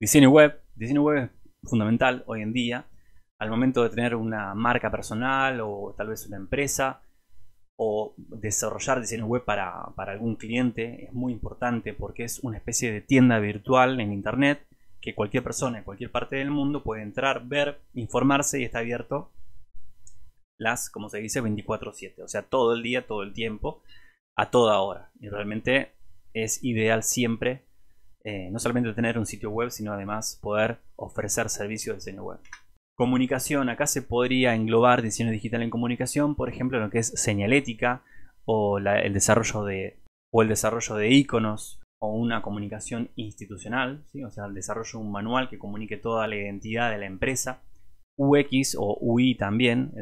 A: Diseño web, diseño web es fundamental hoy en día al momento de tener una marca personal o tal vez una empresa o desarrollar diseño web para, para algún cliente es muy importante porque es una especie de tienda virtual en internet que cualquier persona en cualquier parte del mundo puede entrar, ver, informarse y está abierto las, como se dice, 24/7, o sea, todo el día, todo el tiempo a toda hora. Y realmente es ideal siempre eh, no solamente tener un sitio web, sino además poder ofrecer servicios de diseño web. Comunicación, acá se podría englobar diseño digital en comunicación, por ejemplo, lo que es señalética o el desarrollo de o el desarrollo de iconos o una comunicación institucional, o sea, el desarrollo de un manual que comunique toda la identidad de la empresa UX o UI también,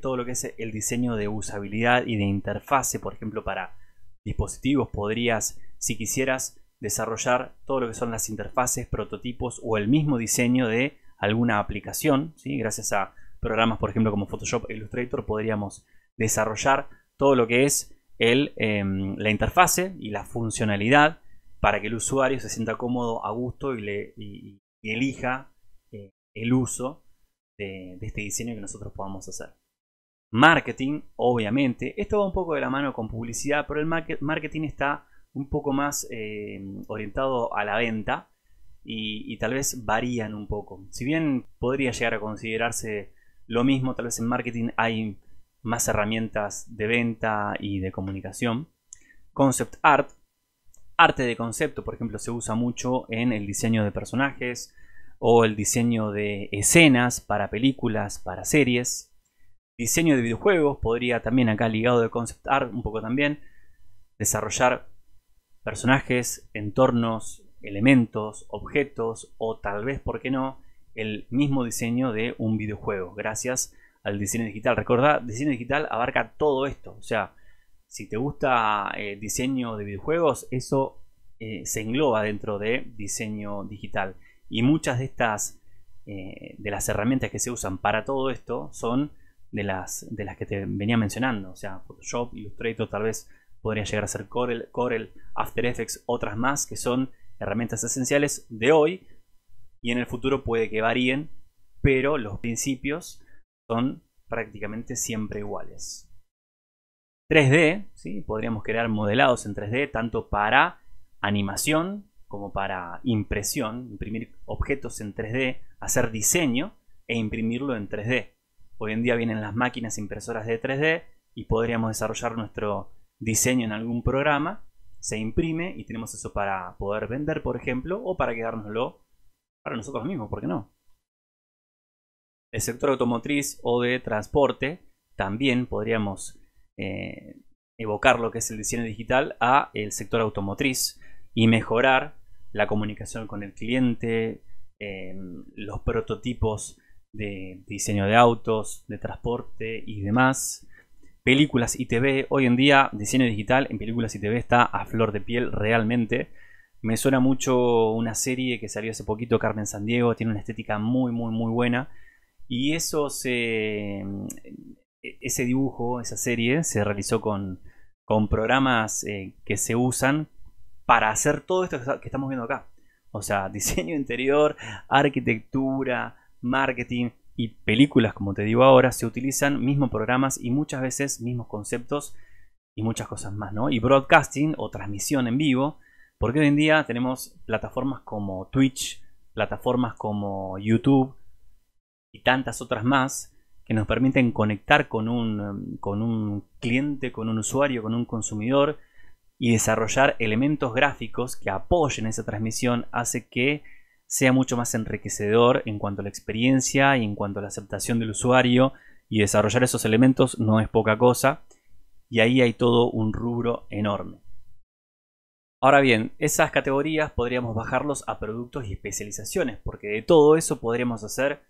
A: todo lo que es el diseño de usabilidad y de interfase, por ejemplo, para dispositivos, podrías, si quisieras, desarrollar todo lo que son las interfaces, prototipos o el mismo diseño de alguna aplicación. Gracias a programas, por ejemplo, como Photoshop e Illustrator, podríamos desarrollar todo lo que es em, la interfase y la funcionalidad para que el usuario se sienta cómodo, a gusto y, elija eh, el uso de, este diseño que nosotros podamos hacer. Marketing, obviamente, esto va un poco de la mano con publicidad, pero el marketing está un poco más eh, orientado a la venta y, tal vez varían un poco. Si bien podría llegar a considerarse lo mismo, tal vez en marketing hay más herramientas de venta y de comunicación. Concept art, arte de concepto, por ejemplo, se usa mucho en el diseño de personajes, o el diseño de escenas para películas, para series, diseño de videojuegos, podría también acá ligado de concept art un poco también, desarrollar personajes, entornos, elementos, objetos o tal vez, ¿por qué no?, el mismo diseño de un videojuego, gracias al diseño digital. Recordad, diseño digital abarca todo esto, o sea, si te gusta el eh, diseño de videojuegos, eso eh, se engloba dentro de diseño digital. Y muchas de estas, eh, de las herramientas que se usan para todo esto son de las, de las que te venía mencionando. O sea, Photoshop, Illustrator, tal vez podría llegar a ser Corel, Corel, After Effects, otras más que son herramientas esenciales de hoy y en el futuro puede que varíen, pero los principios son prácticamente siempre iguales. 3D, ¿sí? podríamos crear modelados en 3D tanto para animación como para impresión, imprimir objetos en 3D, hacer diseño e imprimirlo en 3D. Hoy en día vienen las máquinas impresoras de 3D y podríamos desarrollar nuestro diseño en algún programa, se imprime y tenemos eso para poder vender, por ejemplo, o para quedárnoslo para nosotros mismos, ¿por qué no? El sector automotriz o de transporte también podríamos eh, evocar lo que es el diseño digital a el sector automotriz y mejorar la comunicación con el cliente, em, los prototipos de diseño de autos, de transporte y demás. Películas y TV, hoy en día diseño digital en películas y TV está a flor de piel realmente. Me suena mucho una serie que salió hace poquito, Carmen Diego tiene una estética muy, muy, muy buena. Y eso se, ese dibujo, esa serie, se realizó con, con programas eh, que se usan para hacer todo esto que estamos viendo acá. O sea, diseño interior, arquitectura, marketing y películas, como te digo ahora, se utilizan mismos programas y muchas veces mismos conceptos y muchas cosas más, ¿no? Y broadcasting o transmisión en vivo, porque hoy en día tenemos plataformas como Twitch, plataformas como YouTube y tantas otras más que nos permiten conectar con un, con un cliente, con un usuario, con un consumidor y desarrollar elementos gráficos que apoyen esa transmisión hace que sea mucho más enriquecedor en cuanto a la experiencia y en cuanto a la aceptación del usuario y desarrollar esos elementos no es poca cosa y ahí hay todo un rubro enorme. Ahora bien, esas categorías podríamos bajarlos a productos y especializaciones porque de todo eso podríamos hacer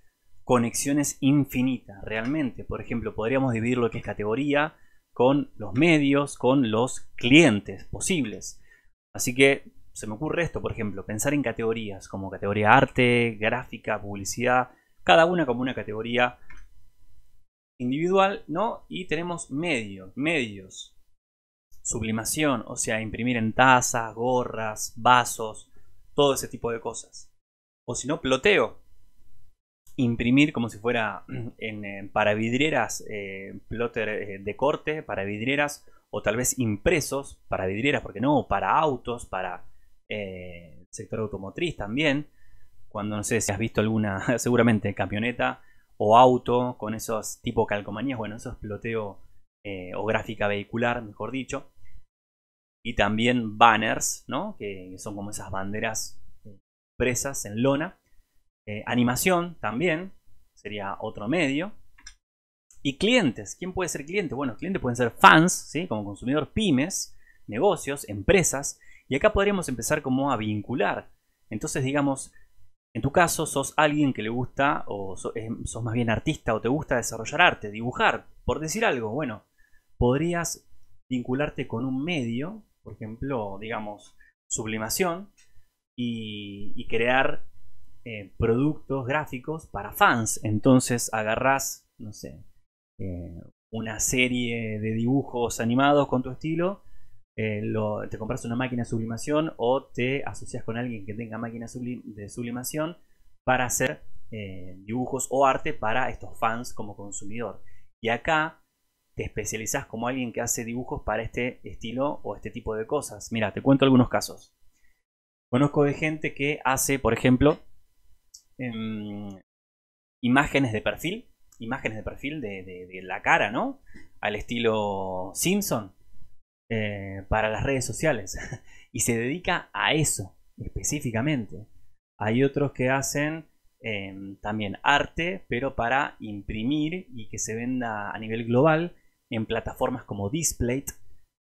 A: conexiones infinitas realmente. Por ejemplo, podríamos dividir lo que es categoría con los medios, con los clientes posibles. Así que se me ocurre esto, por ejemplo, pensar en categorías como categoría arte, gráfica, publicidad, cada una como una categoría individual, ¿no? Y tenemos medios, medios, sublimación, o sea, imprimir en tazas, gorras, vasos, todo ese tipo de cosas. O si no, ploteo, imprimir como si fuera mm, en, para vidrieras eh, plotter eh, de corte, para vidrieras o tal vez impresos para vidrieras, porque no, para autos, para el eh, sector automotriz también. Cuando no sé si has visto alguna, seguramente camioneta o auto con esos tipo calcomanías, bueno, eso es ploteo o gráfica vehicular, mejor dicho. Y también banners, ¿no? Que son como esas banderas presas en lona eh, animación también sería otro medio. Y clientes, ¿quién puede ser cliente? Bueno, clientes pueden ser fans, ¿sí? como consumidor, pymes, negocios, empresas. Y acá podríamos empezar como a vincular. Entonces, digamos, en tu caso sos alguien que le gusta o eh, sos, más bien artista o te gusta desarrollar arte, dibujar, por decir algo. Bueno, podrías vincularte con un medio, por ejemplo, digamos, sublimación, y, y crear eh, productos gráficos para fans. Entonces agarrás, no sé, eh, una serie de dibujos animados con tu estilo, eh, te compras una máquina de sublimación o te asocias con alguien que tenga máquina de sublimación para hacer dibujos o arte para estos fans como consumidor. Y acá te especializas como alguien que hace dibujos para este estilo o este tipo de cosas. Mira, te cuento algunos casos. Conozco de gente que hace, por ejemplo, Em, imágenes de perfil, imágenes de perfil de, la cara, ¿no? Al estilo Simpson eh, para las redes sociales. y se dedica a eso específicamente. Hay otros que hacen em, también arte, pero para imprimir y que se venda a nivel global en plataformas como Displate.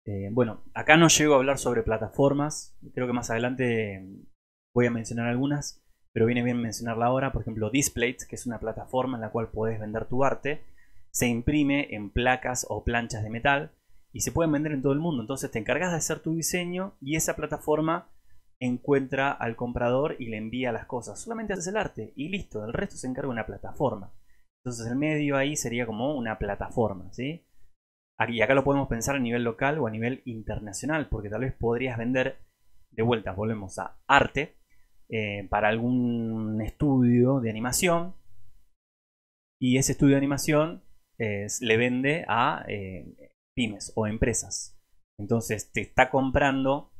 A: Eh, bueno, acá no llego a hablar sobre plataformas, creo que más adelante em, voy a mencionar algunas, pero viene bien mencionarla ahora, por ejemplo Displate, que es una plataforma en la cual puedes vender tu arte, se imprime en placas o planchas de metal y se pueden vender en todo el mundo. Entonces te encargas de hacer tu diseño y esa plataforma encuentra al comprador y le envía las cosas. Solamente haces el arte y listo, del resto se encarga una plataforma. Entonces el medio ahí sería como una plataforma, ¿sí? Y acá lo podemos pensar a nivel local o a nivel internacional, porque tal vez podrías vender, de vuelta, volvemos a arte, eh, para algún estudio de animación y ese estudio de animación eh, le vende a eh, pymes o empresas. Entonces te está comprando,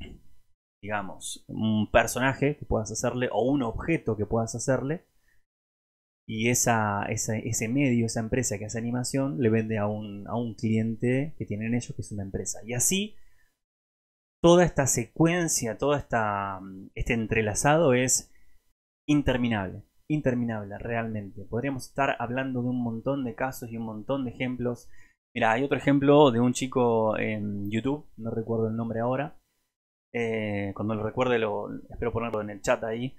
A: digamos, un personaje que puedas hacerle o un objeto que puedas hacerle y ese medio, esa empresa que hace animación, le vende a un, a un cliente que tienen ellos, que es una empresa. Y así toda esta secuencia, todo esta, este entrelazado es interminable, interminable realmente. Podríamos estar hablando de un montón de casos y un montón de ejemplos. Mira, hay otro ejemplo de un chico en YouTube, no recuerdo el nombre ahora. Eh, cuando lo recuerde, lo, espero ponerlo en el chat ahí.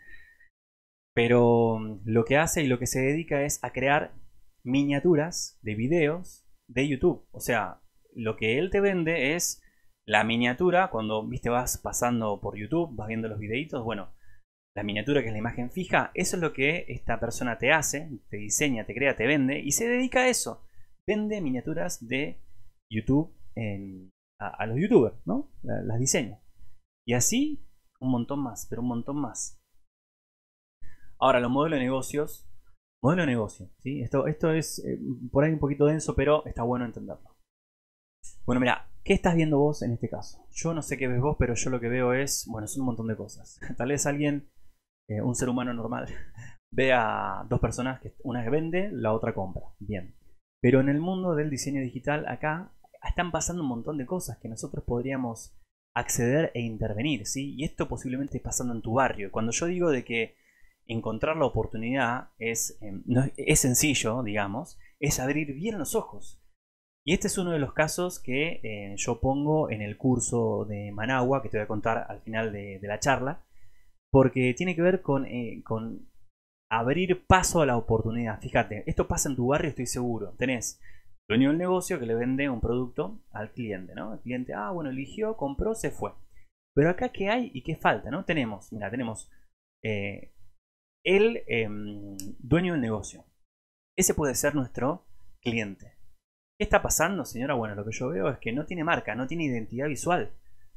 A: Pero mm, lo que hace y lo que se dedica es a crear miniaturas de videos de YouTube. O sea, lo que él te vende es la miniatura, cuando viste vas pasando por YouTube, vas viendo los videitos, bueno, la miniatura que es la imagen fija, eso es lo que esta persona te hace, te diseña, te crea, te vende y se dedica a eso. Vende miniaturas de YouTube a, los youtubers, ¿no? Las, diseña. Y así un montón más, pero un montón más. Ahora, los modelos de negocios. Modelo de negocio, ¿sí? Esto, esto es eh, por ahí un poquito denso, pero está bueno entenderlo. Bueno, mira, ¿Qué estás viendo vos en este caso? Yo no sé qué ves vos, pero yo lo que veo es, bueno, es un montón de cosas. Tal vez alguien, eh, un ser humano normal, vea dos personas que una vende, la otra compra. Bien. Pero en el mundo del diseño digital, acá están pasando un montón de cosas que nosotros podríamos acceder e intervenir, ¿sí? Y esto posiblemente es pasando en tu barrio. Cuando yo digo de que encontrar la oportunidad es, em, es sencillo, digamos, es abrir bien los ojos. Y este es uno de los casos que eh, yo pongo en el curso de Managua, que te voy a contar al final de, la charla, porque tiene que ver eh, con, abrir paso a la oportunidad. Fíjate, esto pasa en tu barrio, estoy seguro. Tenés dueño del negocio que le vende un producto al cliente, ¿no? El cliente, ah, bueno, eligió, compró, se fue. Pero acá, ¿qué hay y qué falta, no? Tenemos, mira, tenemos eh, el em, dueño del negocio. Ese puede ser nuestro cliente ¿Qué está pasando, señora? Bueno, lo que yo veo es que no tiene marca, no tiene identidad visual.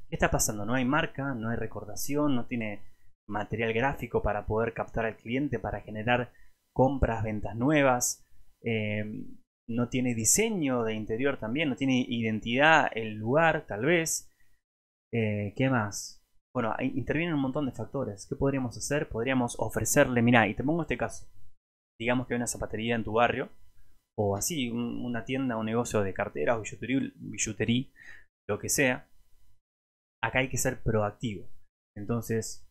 A: ¿Qué está pasando? No hay marca, no hay recordación, no tiene material gráfico para poder captar al cliente, para generar compras, ventas nuevas. Eh, no tiene diseño de interior también, no tiene identidad el lugar, tal vez. Eh, ¿Qué más? Bueno, intervienen un montón de factores. ¿Qué podríamos hacer? Podríamos ofrecerle, mira, y te pongo este caso. Digamos que hay una zapatería en tu barrio o así, una tienda, un negocio de carteras, billutería, billutería, lo que sea, acá hay que ser proactivo. Entonces,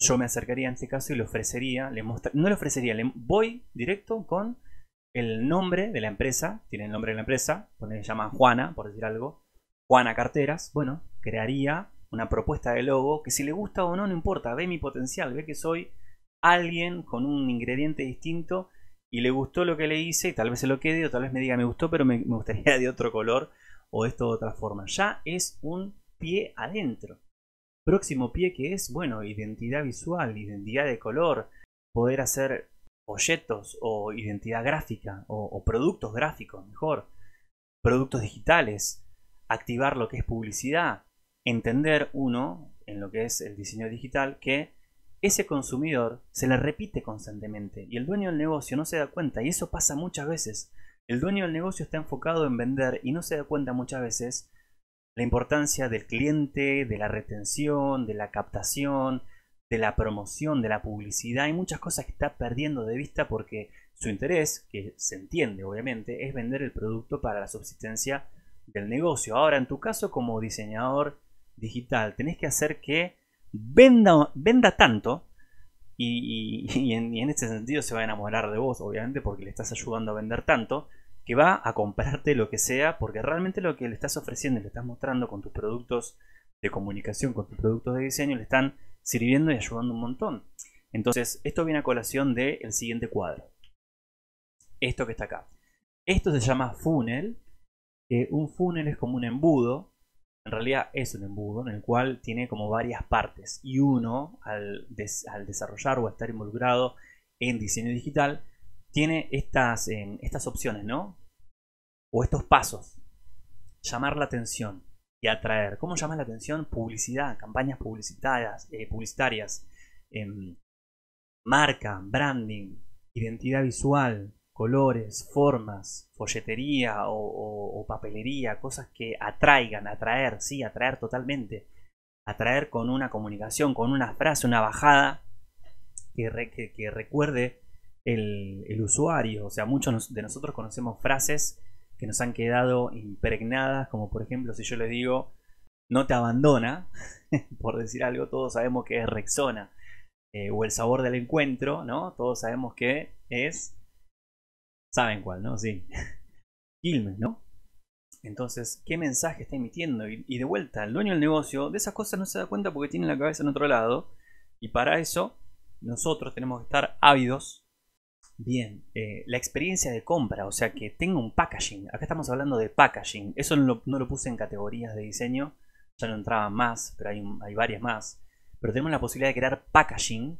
A: yo me acercaría en este caso y le ofrecería, le no le ofrecería, le voy directo con el nombre de la empresa, tiene el nombre de la empresa, se llama Juana, por decir algo, Juana Carteras, bueno, crearía una propuesta de logo que si le gusta o no, no importa, ve mi potencial, ve que soy alguien con un ingrediente distinto y le gustó lo que le hice y tal vez se lo quede o tal vez me diga me gustó pero me, gustaría de otro color o esto de otra forma. Ya es un pie adentro. Próximo pie que es, bueno, identidad visual, identidad de color, poder hacer folletos o identidad gráfica o productos gráficos, mejor, productos digitales, activar lo que es publicidad, entender uno en lo que es el diseño digital que ese consumidor se la repite constantemente y el dueño del negocio no se da cuenta y eso pasa muchas veces. El dueño del negocio está enfocado en vender y no se da cuenta muchas veces la importancia del cliente, de la retención, de la captación, de la promoción, de la publicidad. Hay muchas cosas que está perdiendo de vista porque su interés, que se entiende obviamente, es vender el producto para la subsistencia del negocio. Ahora, en tu caso como diseñador digital, tenés que hacer que venda, venda tanto y, en, este sentido se va a enamorar de vos, obviamente, porque le estás ayudando a vender tanto, que va a comprarte lo que sea, porque realmente lo que le estás ofreciendo, le estás mostrando con tus productos de comunicación, con tus productos de diseño, le están sirviendo y ayudando un montón. Entonces, esto viene a colación del el siguiente cuadro. Esto que está acá. Esto se llama funnel. un funnel es como un embudo en realidad es un embudo en el cual tiene como varias partes y uno al, desarrollar o estar involucrado en diseño digital tiene estas, em, estas opciones, ¿no? O estos pasos. Llamar la atención y atraer. ¿Cómo llama la atención? Publicidad, campañas publicitarias, eh, publicitarias em, marca, branding, identidad visual, colores, formas, folletería o, papelería, cosas que atraigan, atraer, sí, atraer totalmente, atraer con una comunicación, con una frase, una bajada que, recuerde el, usuario. O sea, muchos de nosotros conocemos frases que nos han quedado impregnadas, como por ejemplo si yo les digo, no te abandona, por decir algo, todos sabemos que es Rexona, eh, o el sabor del encuentro, ¿no? Todos sabemos que es Saben cuál, ¿no? Sí. Gilmes, ¿no? Entonces, ¿qué mensaje está emitiendo? Y, de vuelta, el dueño del negocio de esas cosas no se da cuenta porque tiene la cabeza en otro lado. Y para eso, nosotros tenemos que estar ávidos. Bien, eh, la experiencia de compra, o sea, que tenga un packaging. Acá estamos hablando de packaging. Eso no lo, puse en categorías de diseño. Ya no entraba más, pero hay, hay varias más. Pero tenemos la posibilidad de crear packaging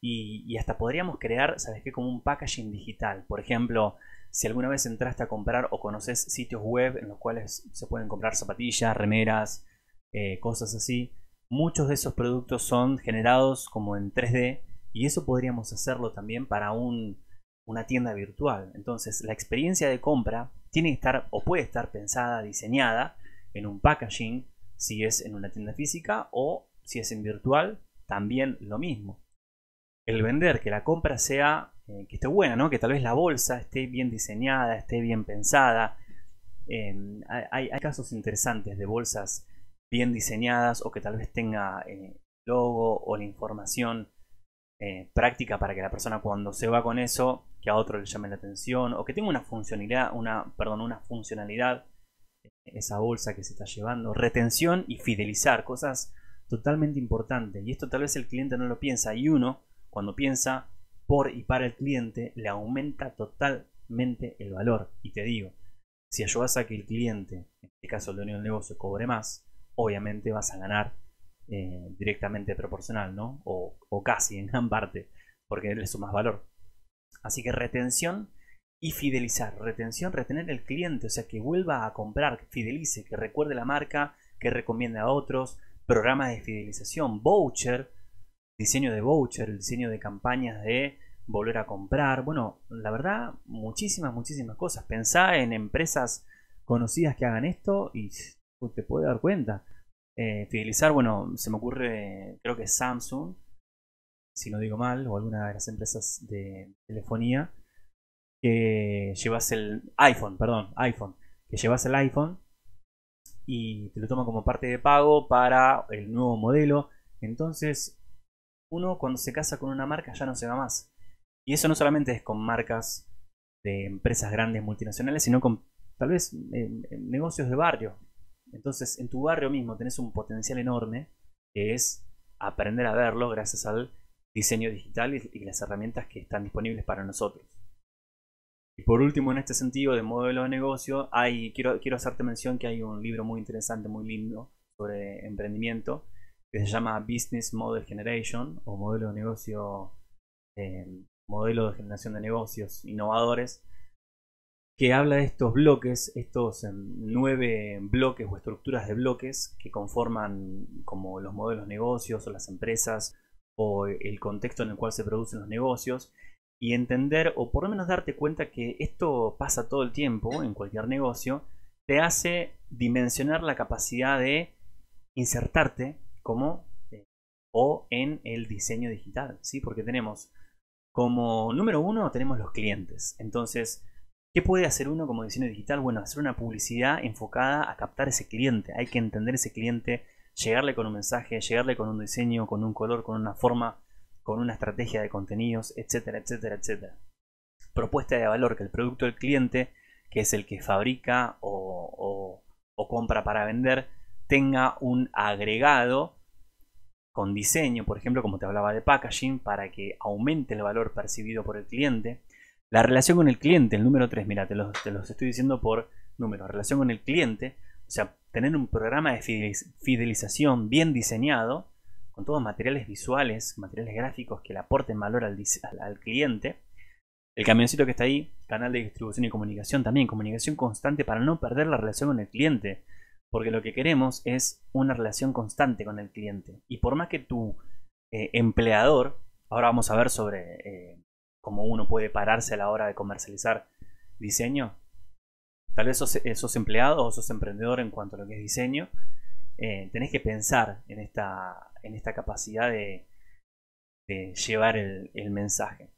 A: y, hasta podríamos crear, ¿sabes qué? Como un packaging digital. Por ejemplo, si alguna vez entraste a comprar o conoces sitios web en los cuales se pueden comprar zapatillas, remeras, eh, cosas así, muchos de esos productos son generados como en 3D y eso podríamos hacerlo también para un, una tienda virtual. Entonces, la experiencia de compra tiene que estar o puede estar pensada, diseñada en un packaging, si es en una tienda física o si es en virtual, también lo mismo el vender, que la compra sea, eh, que esté buena, ¿no? Que tal vez la bolsa esté bien diseñada, esté bien pensada. Em, hay, casos interesantes de bolsas bien diseñadas o que tal vez tenga el eh, logo o la información eh, práctica para que la persona cuando se va con eso, que a otro le llame la atención o que tenga una funcionalidad, una, perdón, una funcionalidad esa bolsa que se está llevando, retención y fidelizar, cosas totalmente importantes. Y esto tal vez el cliente no lo piensa y uno cuando piensa por y para el cliente, le aumenta totalmente el valor. Y te digo, si ayudas a que el cliente, en este caso el unión del negocio, cobre más, obviamente vas a ganar eh, directamente proporcional, ¿no? O, casi en gran parte, porque le sumas valor. Así que retención y fidelizar. Retención, retener el cliente, o sea, que vuelva a comprar, que fidelice, que recuerde la marca, que recomiende a otros. Programas de fidelización, voucher, diseño de voucher, el diseño de campañas de volver a comprar. Bueno, la verdad, muchísimas, muchísimas cosas. Pensá en empresas conocidas que hagan esto y pues, te puede dar cuenta. Eh, fidelizar, bueno, se me ocurre, creo que Samsung, si no digo mal, o alguna de las empresas de telefonía, que llevas el iPhone, perdón, iPhone, que llevas el iPhone y te lo toman como parte de pago para el nuevo modelo. Entonces, uno cuando se casa con una marca ya no se va más. Y eso no solamente es con marcas de empresas grandes multinacionales, sino con tal vez eh, eh, negocios de barrio. Entonces, en tu barrio mismo tenés un potencial enorme que es aprender a verlo gracias al diseño digital y, las herramientas que están disponibles para nosotros. Y por último, en este sentido de modelo de negocio, hay, quiero hacerte mención que hay un libro muy interesante, muy lindo, sobre emprendimiento, que se llama Business Model Generation o modelo de negocio, em, modelo de generación de negocios innovadores, que habla de estos bloques, estos em, nueve bloques o estructuras de bloques que conforman como los modelos de negocios o las empresas o el contexto en el cual se producen los negocios y entender o por lo menos darte cuenta que esto pasa todo el tiempo en cualquier negocio, te hace dimensionar la capacidad de insertarte como eh, o en el diseño digital, ¿sí? Porque tenemos como número uno tenemos los clientes. Entonces, ¿qué puede hacer uno como diseño digital? Bueno, hacer una publicidad enfocada a captar ese cliente. Hay que entender ese cliente, llegarle con un mensaje, llegarle con un diseño, con un color, con una forma, con una estrategia de contenidos, etcétera, etcétera, etcétera. Propuesta de valor, que el producto del cliente, que es el que fabrica o compra para vender, tenga un agregado con diseño, por ejemplo, como te hablaba de packaging, para que aumente el valor percibido por el cliente. La relación con el cliente, el número 3, mira, te los, los estoy diciendo por número, relación con el cliente, o sea, tener un programa de fidelización bien diseñado, con todos materiales visuales, materiales gráficos que le aporten valor al cliente. El camioncito que está ahí, canal de distribución y comunicación también, comunicación constante para no perder la relación con el cliente. Porque lo que queremos es una relación constante con el cliente. Y por más que tu eh, empleador, ahora vamos a ver sobre eh, cómo uno puede pararse a la hora de comercializar diseño, tal vez sos, empleados eh, empleado o sos emprendedor en cuanto a lo que es diseño, tenés que pensar en esta, en esta capacidad de, llevar el, mensaje.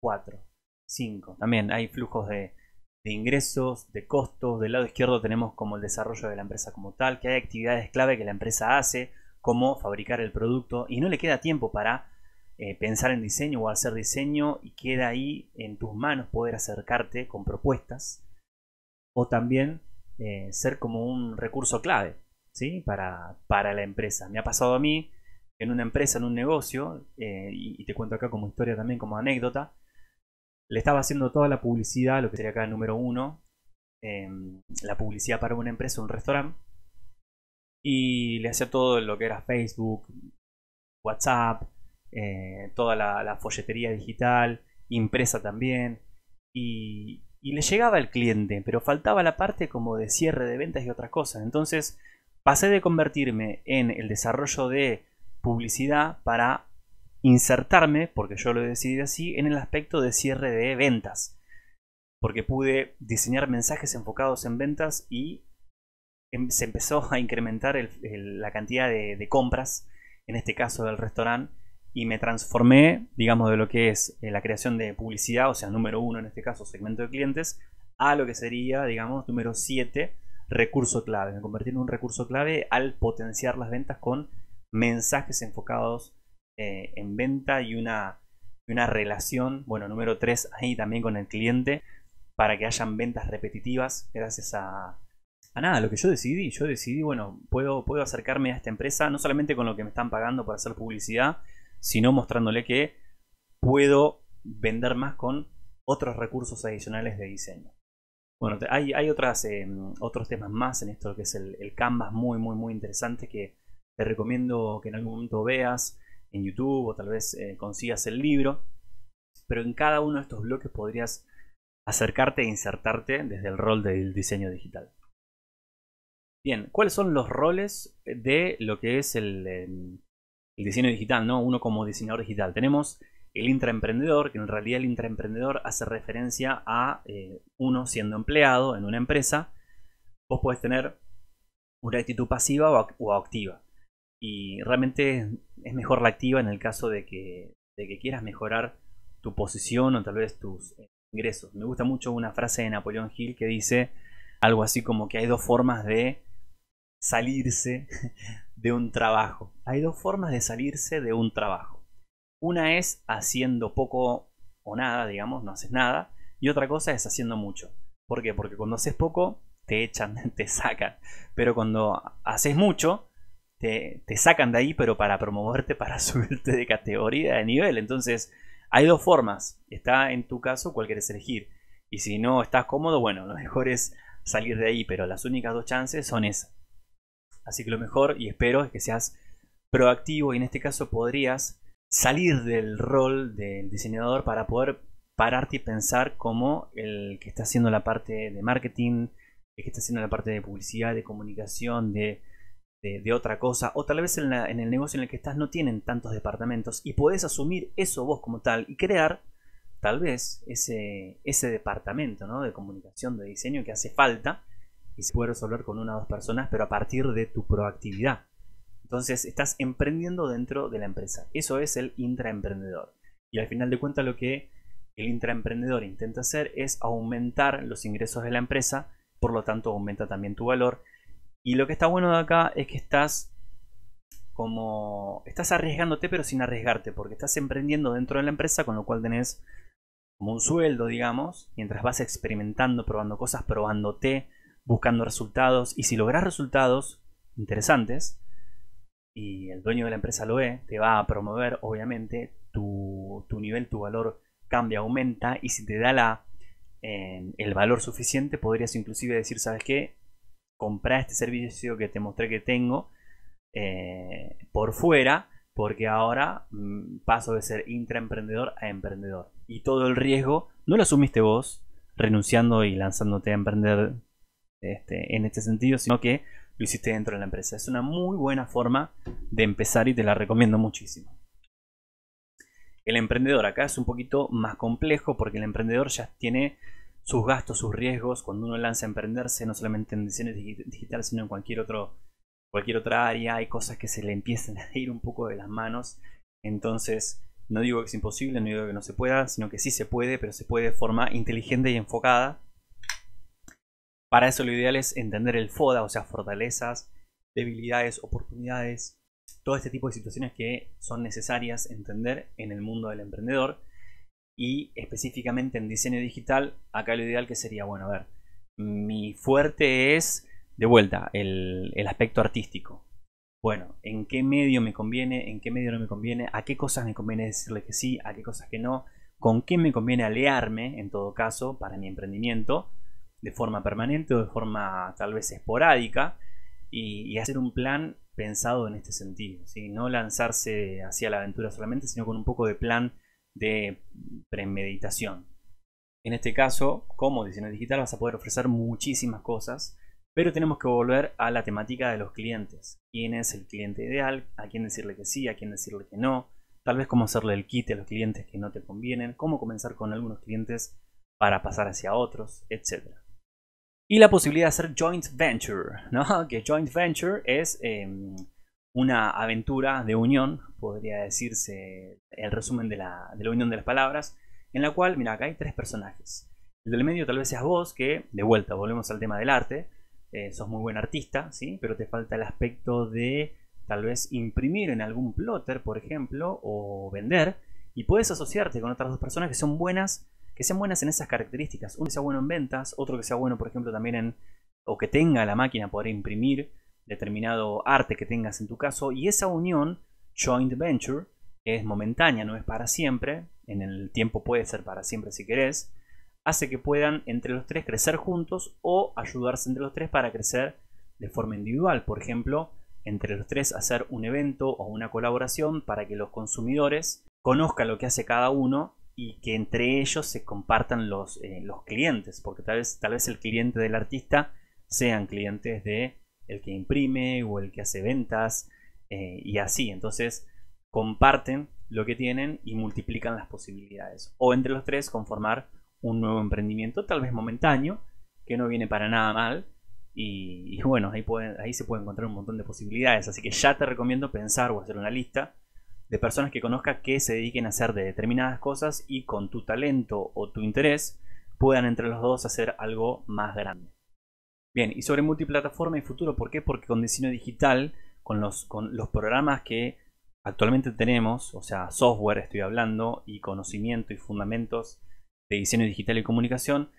A: Cuatro, cinco, también hay flujos de, de ingresos, de costos. Del lado izquierdo tenemos como el desarrollo de la empresa como tal, que hay actividades clave que la empresa hace, como fabricar el producto, y no le queda tiempo para eh, pensar en diseño o hacer diseño, y queda ahí en tus manos poder acercarte con propuestas, o también eh, ser como un recurso clave ¿sí? para, la empresa. Me ha pasado a mí en una empresa, en un negocio, eh, y te cuento acá como historia también, como anécdota, le estaba haciendo toda la publicidad, lo que sería acá número uno, em, la publicidad para una empresa, un restaurante, y le hacía todo lo que era Facebook, WhatsApp, eh, toda la, folletería digital, impresa también, y, y le llegaba al cliente, pero faltaba la parte como de cierre de ventas y otras cosas. Entonces pasé de convertirme en el desarrollo de publicidad para insertarme, porque yo lo he decidido así, en el aspecto de cierre de ventas. Porque pude diseñar mensajes enfocados en ventas y em, se empezó a incrementar la cantidad de, compras, en este caso del restaurante, y me transformé, digamos, de lo que es eh, la creación de publicidad, o sea, número uno en este caso, segmento de clientes, a lo que sería, digamos, número siete recurso clave. Me convertí en un recurso clave al potenciar las ventas con mensajes enfocados eh, en venta y una, relación, bueno, número 3 ahí también con el cliente, para que hayan ventas repetitivas gracias a, a nada, lo que yo decidí, yo decidí, bueno, puedo, acercarme a esta empresa, no solamente con lo que me están pagando para hacer publicidad, sino mostrándole que puedo vender más con otros recursos adicionales de diseño. Bueno, hay, hay eh, otros temas más en esto que es el, el Canvas muy, muy, muy interesante que te recomiendo que en algún momento veas en YouTube o tal vez eh, consigas el libro. Pero en cada uno de estos bloques podrías acercarte e insertarte desde el rol del diseño digital. Bien, ¿cuáles son los roles de lo que es el, em, diseño digital? ¿no? Uno como diseñador digital. Tenemos el intraemprendedor, que en realidad el intraemprendedor hace referencia a eh, uno siendo empleado en una empresa. Vos podés tener una actitud pasiva o activa y realmente es mejor la activa en el caso de que, de que quieras mejorar tu posición o tal vez tus eh, ingresos. Me gusta mucho una frase de Napoleón Hill que dice algo así como que hay dos formas de salirse de un trabajo. Hay dos formas de salirse de un trabajo. Una es haciendo poco o nada, digamos, no haces nada, y otra cosa es haciendo mucho. ¿Por qué? Porque cuando haces poco te echan, te sacan, pero cuando haces mucho te, sacan de ahí, pero para promoverte, para subirte de categoría, de nivel. Entonces, hay dos formas. Está en tu caso cuál quieres elegir. Y si no estás cómodo, bueno, lo mejor es salir de ahí, pero las únicas dos chances son esas. Así que lo mejor y espero es que seas proactivo y en este caso podrías salir del rol del diseñador para poder pararte y pensar como el que está haciendo la parte de marketing, el que está haciendo la parte de publicidad, de comunicación, de de, otra cosa, o tal vez en, el negocio en el que estás no tienen tantos departamentos y podés asumir eso vos como tal y crear tal vez ese, ese departamento de comunicación, de diseño que hace falta y se puede resolver con una o dos personas, pero a partir de tu proactividad. Entonces estás emprendiendo dentro de la empresa. Eso es el intraemprendedor. Y al final de cuentas lo que el intraemprendedor intenta hacer es aumentar los ingresos de la empresa, por lo tanto aumenta también tu valor y lo que está bueno de acá es que estás como... Estás arriesgándote pero sin arriesgarte, porque estás emprendiendo dentro de la empresa, con lo cual tenés como un sueldo, digamos, mientras vas experimentando, probando cosas, probándote, buscando resultados. Y si logras resultados interesantes, y el dueño de la empresa lo ve, te va a promover, obviamente, tu, nivel, tu valor cambia, aumenta, y si te da la, eh, el valor suficiente, podrías inclusive decir, ¿sabes qué? comprar este servicio que te mostré que tengo eh, por fuera, porque ahora mm, paso de ser intraemprendedor a emprendedor. Y todo el riesgo no lo asumiste vos, renunciando y lanzándote a emprender este, en este sentido, sino que lo hiciste dentro de la empresa. Es una muy buena forma de empezar y te la recomiendo muchísimo. El emprendedor acá es un poquito más complejo porque el emprendedor ya tiene sus gastos, sus riesgos, cuando uno lanza a emprenderse, no solamente en diseño digitales, sino en cualquier, otro, cualquier otra área, hay cosas que se le empiezan a ir un poco de las manos. Entonces, no digo que es imposible, no digo que no se pueda, sino que sí se puede, pero se puede de forma inteligente y enfocada. Para eso lo ideal es entender el FODA, o sea, fortalezas, debilidades, oportunidades, todo este tipo de situaciones que son necesarias entender en el mundo del emprendedor y específicamente en diseño digital, acá lo ideal que sería, bueno, a ver, mi fuerte es, de vuelta, el, aspecto artístico. Bueno, ¿en qué medio me conviene? ¿En qué medio no me conviene? ¿A qué cosas me conviene decirle que sí? ¿A qué cosas que no? ¿Con qué me conviene alearme, en todo caso, para mi emprendimiento? De forma permanente o de forma tal vez esporádica. Y, hacer un plan pensado en este sentido. No lanzarse hacia la aventura solamente, sino con un poco de plan de premeditación. En este caso, como Diseño digital vas a poder ofrecer muchísimas cosas, pero tenemos que volver a la temática de los clientes. ¿Quién es el cliente ideal? ¿A quién decirle que sí? ¿A quién decirle que no? Tal vez cómo hacerle el kit a los clientes que no te convienen, cómo comenzar con algunos clientes para pasar hacia otros, etc. Y la posibilidad de hacer joint venture, ¿no? Que joint venture es... Em, una aventura de unión, podría decirse el resumen de la, unión de las palabras, en la cual, mira, acá hay tres personajes. El del medio tal vez seas vos, que, de vuelta, volvemos al tema del arte, eh, sos muy buen artista, ¿sí? pero te falta el aspecto de tal vez imprimir en algún plotter, por ejemplo, o vender, y puedes asociarte con otras dos personas que son buenas, que sean buenas en esas características. Uno que sea bueno en ventas, otro que sea bueno, por ejemplo, también en, o que tenga la máquina poder imprimir determinado arte que tengas en tu caso y esa unión, joint venture, es momentánea, no es para siempre, en el tiempo puede ser para siempre si querés, hace que puedan entre los tres crecer juntos o ayudarse entre los tres para crecer de forma individual, por ejemplo, entre los tres hacer un evento o una colaboración para que los consumidores conozcan lo que hace cada uno y que entre ellos se compartan los, eh, los clientes, porque tal vez, tal vez el cliente del artista sean clientes de el que imprime o el que hace ventas eh, y así. Entonces comparten lo que tienen y multiplican las posibilidades. O entre los tres conformar un nuevo emprendimiento, tal vez momentáneo, que no viene para nada mal. Y, bueno, ahí, ahí se puede encontrar un montón de posibilidades. Así que ya te recomiendo pensar o hacer una lista de personas que conozca que se dediquen a hacer de determinadas cosas y con tu talento o tu interés puedan entre los dos hacer algo más grande. Bien, y sobre multiplataforma y futuro, ¿por qué? Porque con diseño digital, con los, con los programas que actualmente tenemos, o sea, software estoy hablando, y conocimiento y fundamentos de diseño digital y comunicación,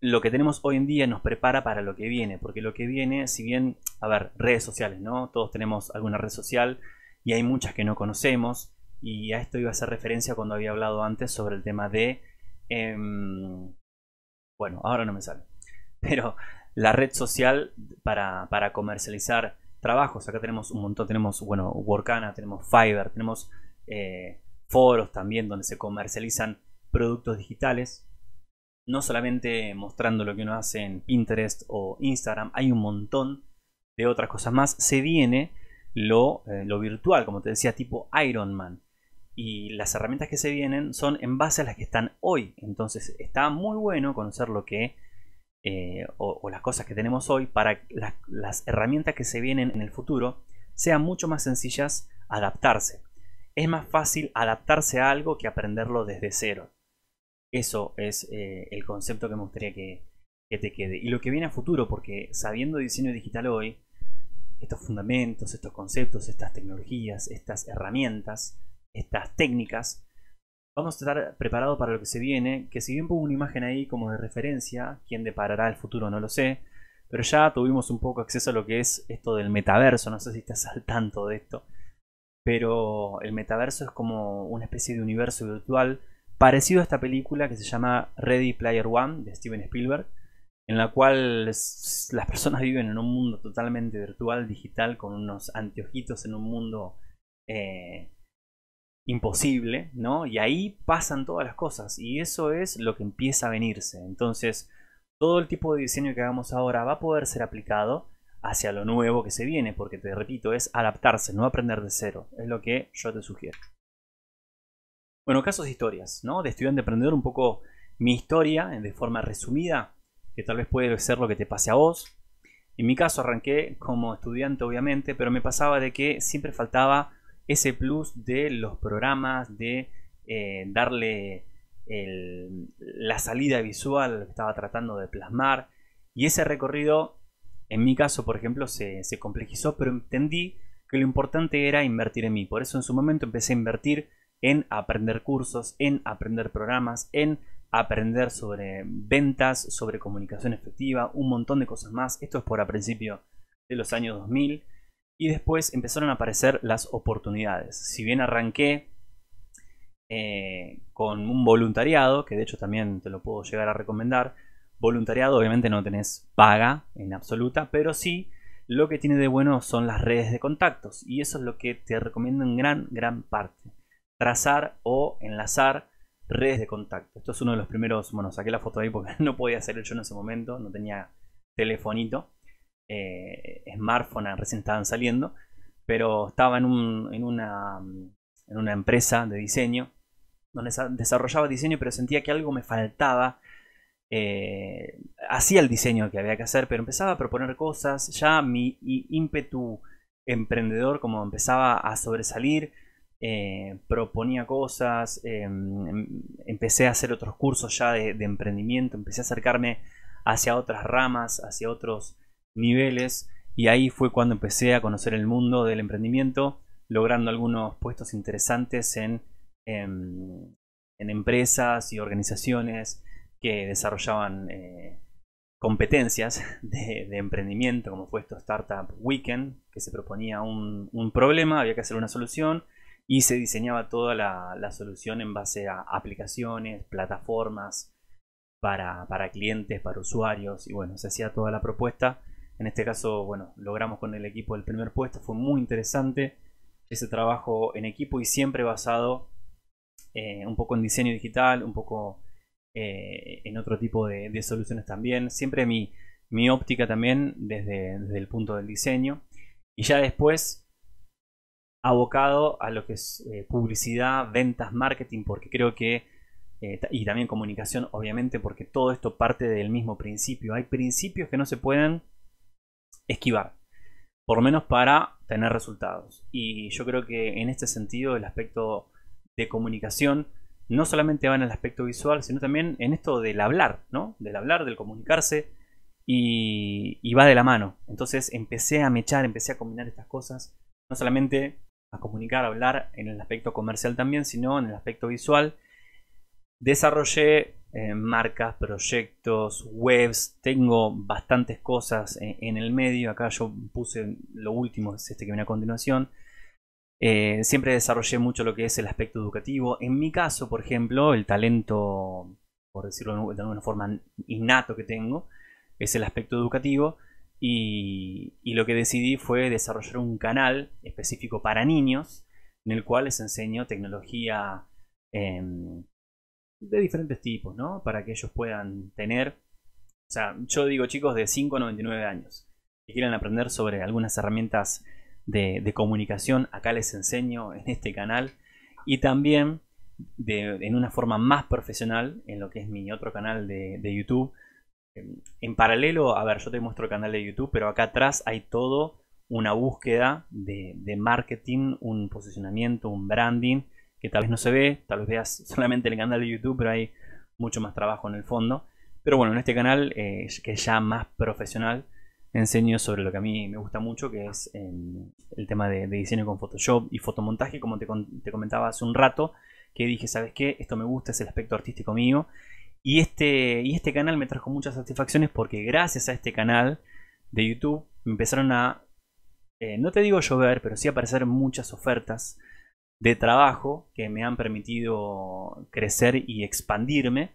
A: lo que tenemos hoy en día nos prepara para lo que viene, porque lo que viene, si bien, a ver, redes sociales, ¿no? Todos tenemos alguna red social y hay muchas que no conocemos, y a esto iba a hacer referencia cuando había hablado antes sobre el tema de... Em, bueno, ahora no me sale, pero la red social para, comercializar trabajos. Acá tenemos un montón, tenemos, bueno, Workana, tenemos Fiverr, tenemos eh, foros también donde se comercializan productos digitales. No solamente mostrando lo que uno hace en Pinterest o Instagram, hay un montón de otras cosas más. Se viene lo, eh, lo virtual, como te decía, tipo Iron Man. Y las herramientas que se vienen son en base a las que están hoy. Entonces está muy bueno conocer lo que eh, o, las cosas que tenemos hoy para las, herramientas que se vienen en el futuro sean mucho más sencillas adaptarse. Es más fácil adaptarse a algo que aprenderlo desde cero. Eso es eh, el concepto que me gustaría que, que te quede. Y lo que viene a futuro, porque sabiendo diseño digital hoy, estos fundamentos, estos conceptos, estas tecnologías, estas herramientas, estas técnicas, vamos a estar preparados para lo que se viene, que si bien pongo una imagen ahí como de referencia, quién deparará el futuro no lo sé, pero ya tuvimos un poco acceso a lo que es esto del metaverso, no sé si estás al tanto de esto, pero el metaverso es como una especie de universo virtual parecido a esta película que se llama Ready Player One de Steven Spielberg, en la cual las personas viven en un mundo totalmente virtual, digital, con unos anteojitos en un mundo... Eh, imposible, ¿no? Y ahí pasan todas las cosas y eso es lo que empieza a venirse. Entonces, todo el tipo de diseño que hagamos ahora va a poder ser aplicado hacia lo nuevo que se viene, porque te repito, es adaptarse, no aprender de cero, es lo que yo te sugiero. Bueno, casos de historias, ¿no? De estudiante aprender un poco mi historia eh, de forma resumida, que tal vez puede ser lo que te pase a vos. En mi caso arranqué como estudiante, obviamente, pero me pasaba de que siempre faltaba ese plus de los programas, de eh, darle la salida visual que estaba tratando de plasmar. Y ese recorrido, en mi caso, por ejemplo, se, se complejizó, pero entendí que lo importante era invertir en mí. Por eso en su momento empecé a invertir en aprender cursos, en aprender programas, en aprender sobre ventas, sobre comunicación efectiva, un montón de cosas más. Esto es por a principio de los años 2000 y después empezaron a aparecer las oportunidades. Si bien arranqué eh, con un voluntariado, que de hecho también te lo puedo llegar a recomendar, voluntariado obviamente no tenés paga en absoluta, pero sí lo que tiene de bueno son las redes de contactos y eso es lo que te recomiendo en gran, gran parte. Trazar o enlazar redes de contacto. Esto es uno de los primeros, bueno, saqué la foto ahí porque no podía hacer yo en ese momento, no tenía telefonito eh, smartphones recién estaban saliendo, pero estaba en, una, empresa de diseño donde desarrollaba diseño, pero sentía que algo me faltaba. Eh, hacía el diseño que había que hacer, pero empezaba a proponer cosas. Ya mi ímpetu emprendedor, como empezaba a sobresalir, eh, proponía cosas. Em, empecé a hacer otros cursos ya de, emprendimiento, empecé a acercarme hacia otras ramas, hacia otros niveles y ahí fue cuando empecé a conocer el mundo del emprendimiento, logrando algunos puestos interesantes en, em, empresas y organizaciones que desarrollaban eh, competencias de, emprendimiento, como fue esto Startup Weekend, que se proponía un, problema, había que hacer una solución y se diseñaba toda la, solución en base a aplicaciones, plataformas para clientes, para usuarios y bueno, se hacía toda la propuesta en este caso, bueno, logramos con el equipo el primer puesto, fue muy interesante ese trabajo en equipo y siempre basado eh, un poco en diseño digital, un poco eh, en otro tipo de, soluciones también. Siempre mi, mi óptica también desde, el punto del diseño. Y ya después abocado a lo que es eh, publicidad, ventas, marketing, porque creo que, y también comunicación, obviamente, porque todo esto parte del mismo principio. Hay principios que no se pueden esquivar, por lo menos para tener resultados. Y yo creo que en este sentido el aspecto de comunicación no solamente va en el aspecto visual, sino también en esto del hablar, ¿no? Del hablar, del comunicarse y, va de la mano. Entonces empecé a mechar, empecé a combinar estas cosas, no solamente a comunicar, a hablar en el aspecto comercial también, sino en el aspecto visual. Desarrollé eh, marcas, proyectos, webs, tengo bastantes cosas en, el medio, acá yo puse lo último, es este que viene a continuación. Eh, siempre desarrollé mucho lo que es el aspecto educativo. En mi caso, por ejemplo, el talento, por decirlo de alguna forma, innato que tengo, es el aspecto educativo. Y, lo que decidí fue desarrollar un canal específico para niños en el cual les enseño tecnología em, de diferentes tipos, ¿no? Para que ellos puedan tener, o sea, yo digo chicos de 5 a 99 años, que quieran aprender sobre algunas herramientas de, comunicación, acá les enseño en este canal, y también en una forma más profesional, en lo que es mi otro canal de, YouTube, eh, en paralelo, a ver, yo te muestro el canal de YouTube, pero acá atrás hay todo una búsqueda de, marketing, un posicionamiento, un branding que tal vez no se ve, tal vez veas solamente el canal de YouTube, pero hay mucho más trabajo en el fondo. Pero bueno, en este canal, eh, que es ya más profesional, enseño sobre lo que a mí me gusta mucho, que es em, el tema de, diseño con Photoshop y fotomontaje, como te, comentaba hace un rato, que dije, ¿sabes qué? Esto me gusta, es el aspecto artístico mío. Y este, y este canal me trajo muchas satisfacciones porque gracias a este canal de YouTube me empezaron a, eh, no te digo llover, pero sí aparecer muchas ofertas de trabajo que me han permitido crecer y expandirme.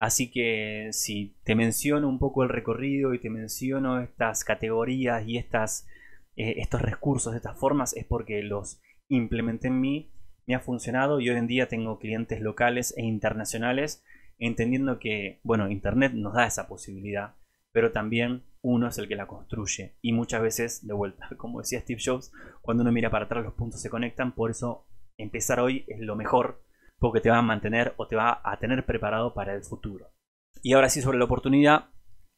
A: Así que si te menciono un poco el recorrido y te menciono estas categorías y estas, eh, estos recursos, de estas formas, es porque los implementé en mí, me ha funcionado y hoy en día tengo clientes locales e internacionales, entendiendo que, bueno, Internet nos da esa posibilidad, pero también uno es el que la construye. Y muchas veces, de vuelta, como decía Steve Jobs, cuando uno mira para atrás los puntos se conectan, por eso empezar hoy es lo mejor porque te va a mantener o te va a tener preparado para el futuro. Y ahora sí sobre la oportunidad,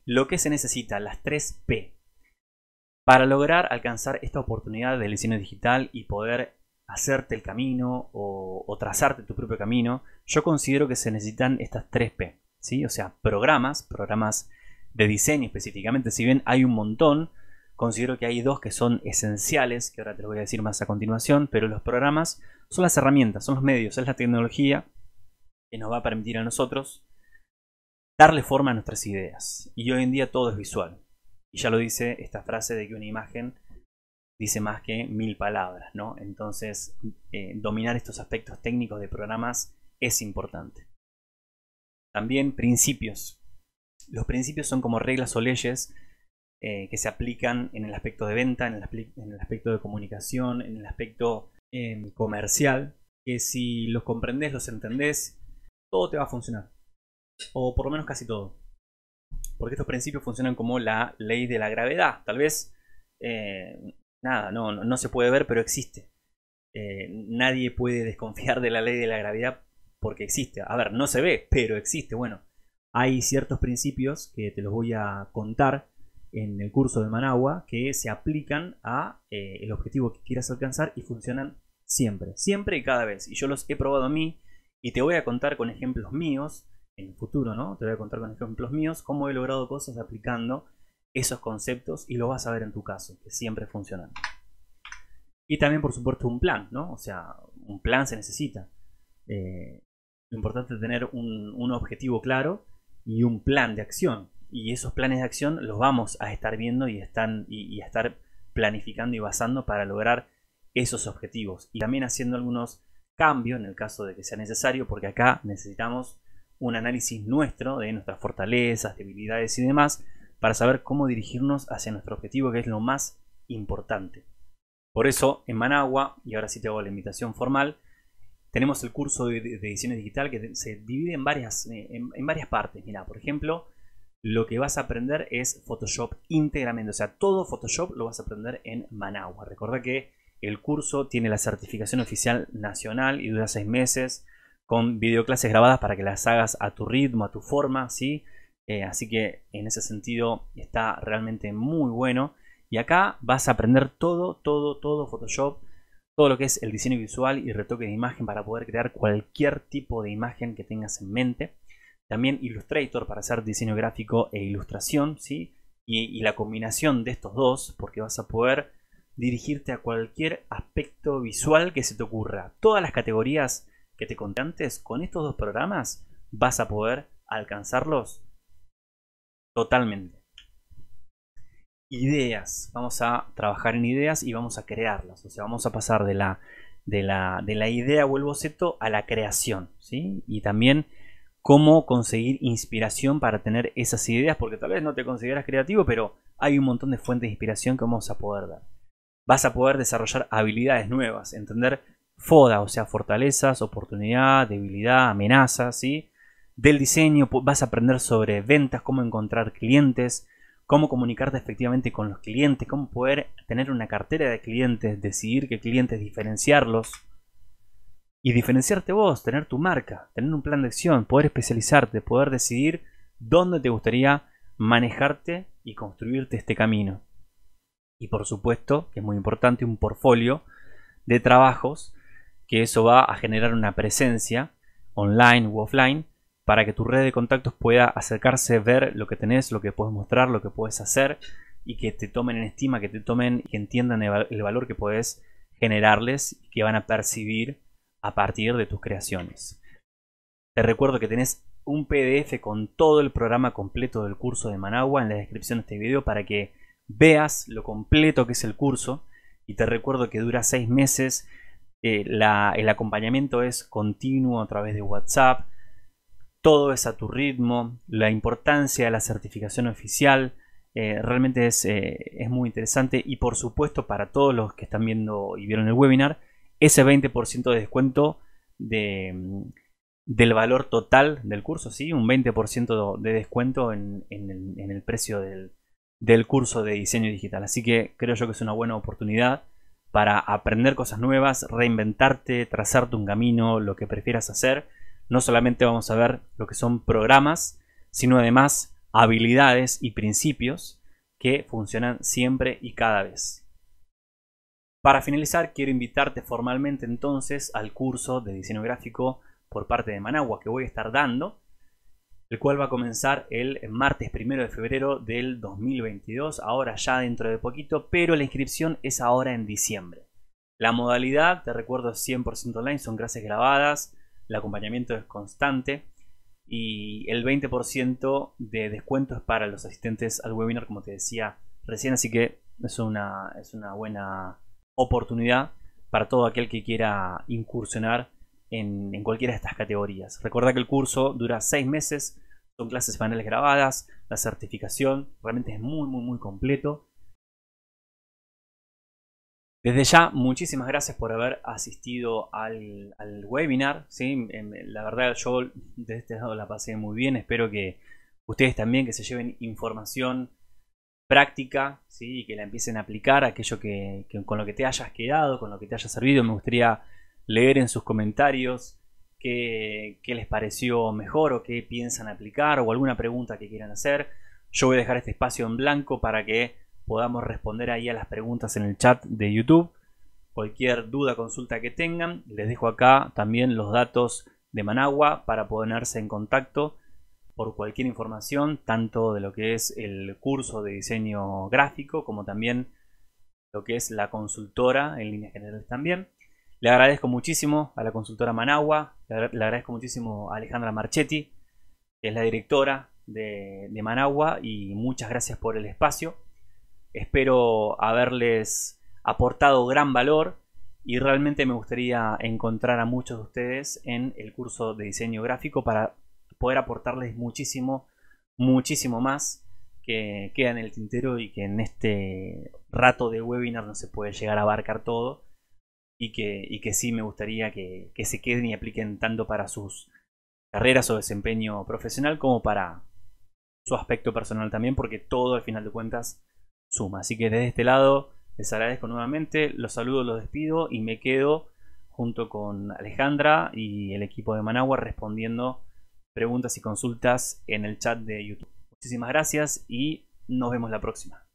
A: lo que se necesita, las 3 P, para lograr alcanzar esta oportunidad del diseño digital y poder hacerte el camino o, trazarte tu propio camino, yo considero que se necesitan estas 3 P, ¿sí? O sea, programas, programas de diseño específicamente, si bien hay un montón, Considero que hay dos que son esenciales, que ahora te los voy a decir más a continuación, pero los programas son las herramientas, son los medios, es la tecnología que nos va a permitir a nosotros darle forma a nuestras ideas. Y hoy en día todo es visual. Y ya lo dice esta frase de que una imagen dice más que mil palabras, ¿no? Entonces, eh, dominar estos aspectos técnicos de programas es importante. También principios. Los principios son como reglas o leyes eh, que se aplican en el aspecto de venta, en el, aspecto de comunicación, en el aspecto eh, comercial, que si los comprendes, los entendés, todo te va a funcionar. O por lo menos casi todo. Porque estos principios funcionan como la ley de la gravedad. Tal vez, eh, nada, no, se puede ver, pero existe. nadie puede desconfiar de la ley de la gravedad porque existe. A ver, no se ve, pero existe. Bueno, hay ciertos principios que te los voy a contar en el curso de Managua que se aplican a eh, el objetivo que quieras alcanzar y funcionan siempre, siempre y cada vez. Y yo los he probado a mí y te voy a contar con ejemplos míos en el futuro, ¿no? Te voy a contar con ejemplos míos cómo he logrado cosas aplicando esos conceptos y lo vas a ver en tu caso, que siempre funcionan. Y también, por supuesto, un plan, ¿no? O sea, un plan se necesita. Eh, lo importante es tener un, un objetivo claro y un plan de acción y esos planes de acción los vamos a estar viendo y, están, y, a estar planificando y basando para lograr esos objetivos. Y también haciendo algunos cambios en el caso de que sea necesario, porque acá necesitamos un análisis nuestro de nuestras fortalezas, debilidades y demás, para saber cómo dirigirnos hacia nuestro objetivo, que es lo más importante. Por eso, en Managua, y ahora sí te hago la invitación formal, tenemos el curso de, edición digital que se divide en varias, eh, en varias partes. Mira, por ejemplo, lo que vas a aprender es Photoshop íntegramente. O sea, todo Photoshop lo vas a aprender en Managua. Recuerda que el curso tiene la certificación oficial nacional y dura seis meses con videoclases grabadas para que las hagas a tu ritmo, a tu forma, ¿sí? Eh, así que en ese sentido está realmente muy bueno. Y acá vas a aprender todo, todo, todo Photoshop, todo lo que es el diseño visual y retoque de imagen para poder crear cualquier tipo de imagen que tengas en mente. También Illustrator para hacer diseño gráfico e ilustración, ¿sí? Y, la combinación de estos dos, porque vas a poder dirigirte a cualquier aspecto visual que se te ocurra. Todas las categorías que te conté antes, con estos dos programas vas a poder alcanzarlos totalmente. Ideas. Vamos a trabajar en ideas y vamos a crearlas. O sea, vamos a pasar de la, de la, de la idea o el boceto a la creación. ¿sí? Y también cómo conseguir inspiración para tener esas ideas, porque tal vez no te consideras creativo, pero hay un montón de fuentes de inspiración que vamos a poder dar. Vas a poder desarrollar habilidades nuevas, entender FODA, o sea, fortalezas, oportunidad, debilidad, amenazas, ¿sí? Del diseño vas a aprender sobre ventas, cómo encontrar clientes, cómo comunicarte efectivamente con los clientes, cómo poder tener una cartera de clientes, decidir qué clientes diferenciarlos, y diferenciarte vos, tener tu marca, tener un plan de acción, poder especializarte, poder decidir dónde te gustaría manejarte y construirte este camino. Y por supuesto, que es muy importante, un portfolio de trabajos, que eso va a generar una presencia online u offline para que tu red de contactos pueda acercarse, ver lo que tenés, lo que puedes mostrar, lo que puedes hacer y que te tomen en estima, que te tomen y que entiendan el valor que puedes generarles y que van a percibir a partir de tus creaciones. Te recuerdo que tenés un PDF con todo el programa completo del curso de Managua en la descripción de este video para que veas lo completo que es el curso. Y te recuerdo que dura seis meses. Eh, el acompañamiento es continuo a través de WhatsApp. Todo es a tu ritmo. La importancia de la certificación oficial. Eh, realmente eh, es muy interesante. Y por supuesto, para todos los que están viendo y vieron el webinar, ese 20% de descuento de, mm, del valor total del curso, ¿sí? un 20% de descuento en, el, precio del, del curso de diseño digital. Así que creo yo que es una buena oportunidad para aprender cosas nuevas, reinventarte, trazarte un camino, lo que prefieras hacer. No solamente vamos a ver lo que son programas, sino además habilidades y principios que funcionan siempre y cada vez. Para finalizar, quiero invitarte formalmente entonces al curso de diseño gráfico por parte de Managua que voy a estar dando, el cual va a comenzar el martes primero de febrero del 2022, ahora ya dentro de poquito, pero la inscripción es ahora en diciembre. La modalidad, te recuerdo, es 100% online, son clases grabadas, el acompañamiento es constante y el 20% de descuento es para los asistentes al webinar, como te decía recién, así que es una, es una buena oportunidad para todo aquel que quiera incursionar en, cualquiera de estas categorías. Recuerda que el curso dura seis meses, son clases paneles grabadas, la certificación, realmente es muy, muy, muy completo. Desde ya, muchísimas gracias por haber asistido al, webinar. ¿sí? Em, em, la verdad, yo desde este lado la pasé muy bien. Espero que ustedes también, que se lleven información práctica ¿sí? y que la empiecen a aplicar aquello que, con lo que te hayas quedado, con lo que te haya servido. Me gustaría leer en sus comentarios qué, qué les pareció mejor o qué piensan aplicar o alguna pregunta que quieran hacer. Yo voy a dejar este espacio en blanco para que podamos responder ahí a las preguntas en el chat de YouTube. Cualquier duda, consulta que tengan, les dejo acá también los datos de Managua para ponerse en contacto por cualquier información, tanto de lo que es el curso de diseño gráfico como también lo que es la consultora en líneas generales también. Le agradezco muchísimo a la consultora Managua, le, agradezco muchísimo a Alejandra Marchetti, que es la directora de, Managua, y muchas gracias por el espacio. Espero haberles aportado gran valor y realmente me gustaría encontrar a muchos de ustedes en el curso de diseño gráfico para poder aportarles muchísimo, muchísimo más que queda en el tintero y que en este rato de webinar no se puede llegar a abarcar todo y que, y que sí me gustaría que, que se queden y apliquen tanto para sus carreras o desempeño profesional como para su aspecto personal también porque todo al final de cuentas suma. Así que desde este lado les agradezco nuevamente, los saludo, los despido y me quedo junto con Alejandra y el equipo de Managua respondiendo preguntas y consultas en el chat de YouTube. Muchísimas gracias y nos vemos la próxima.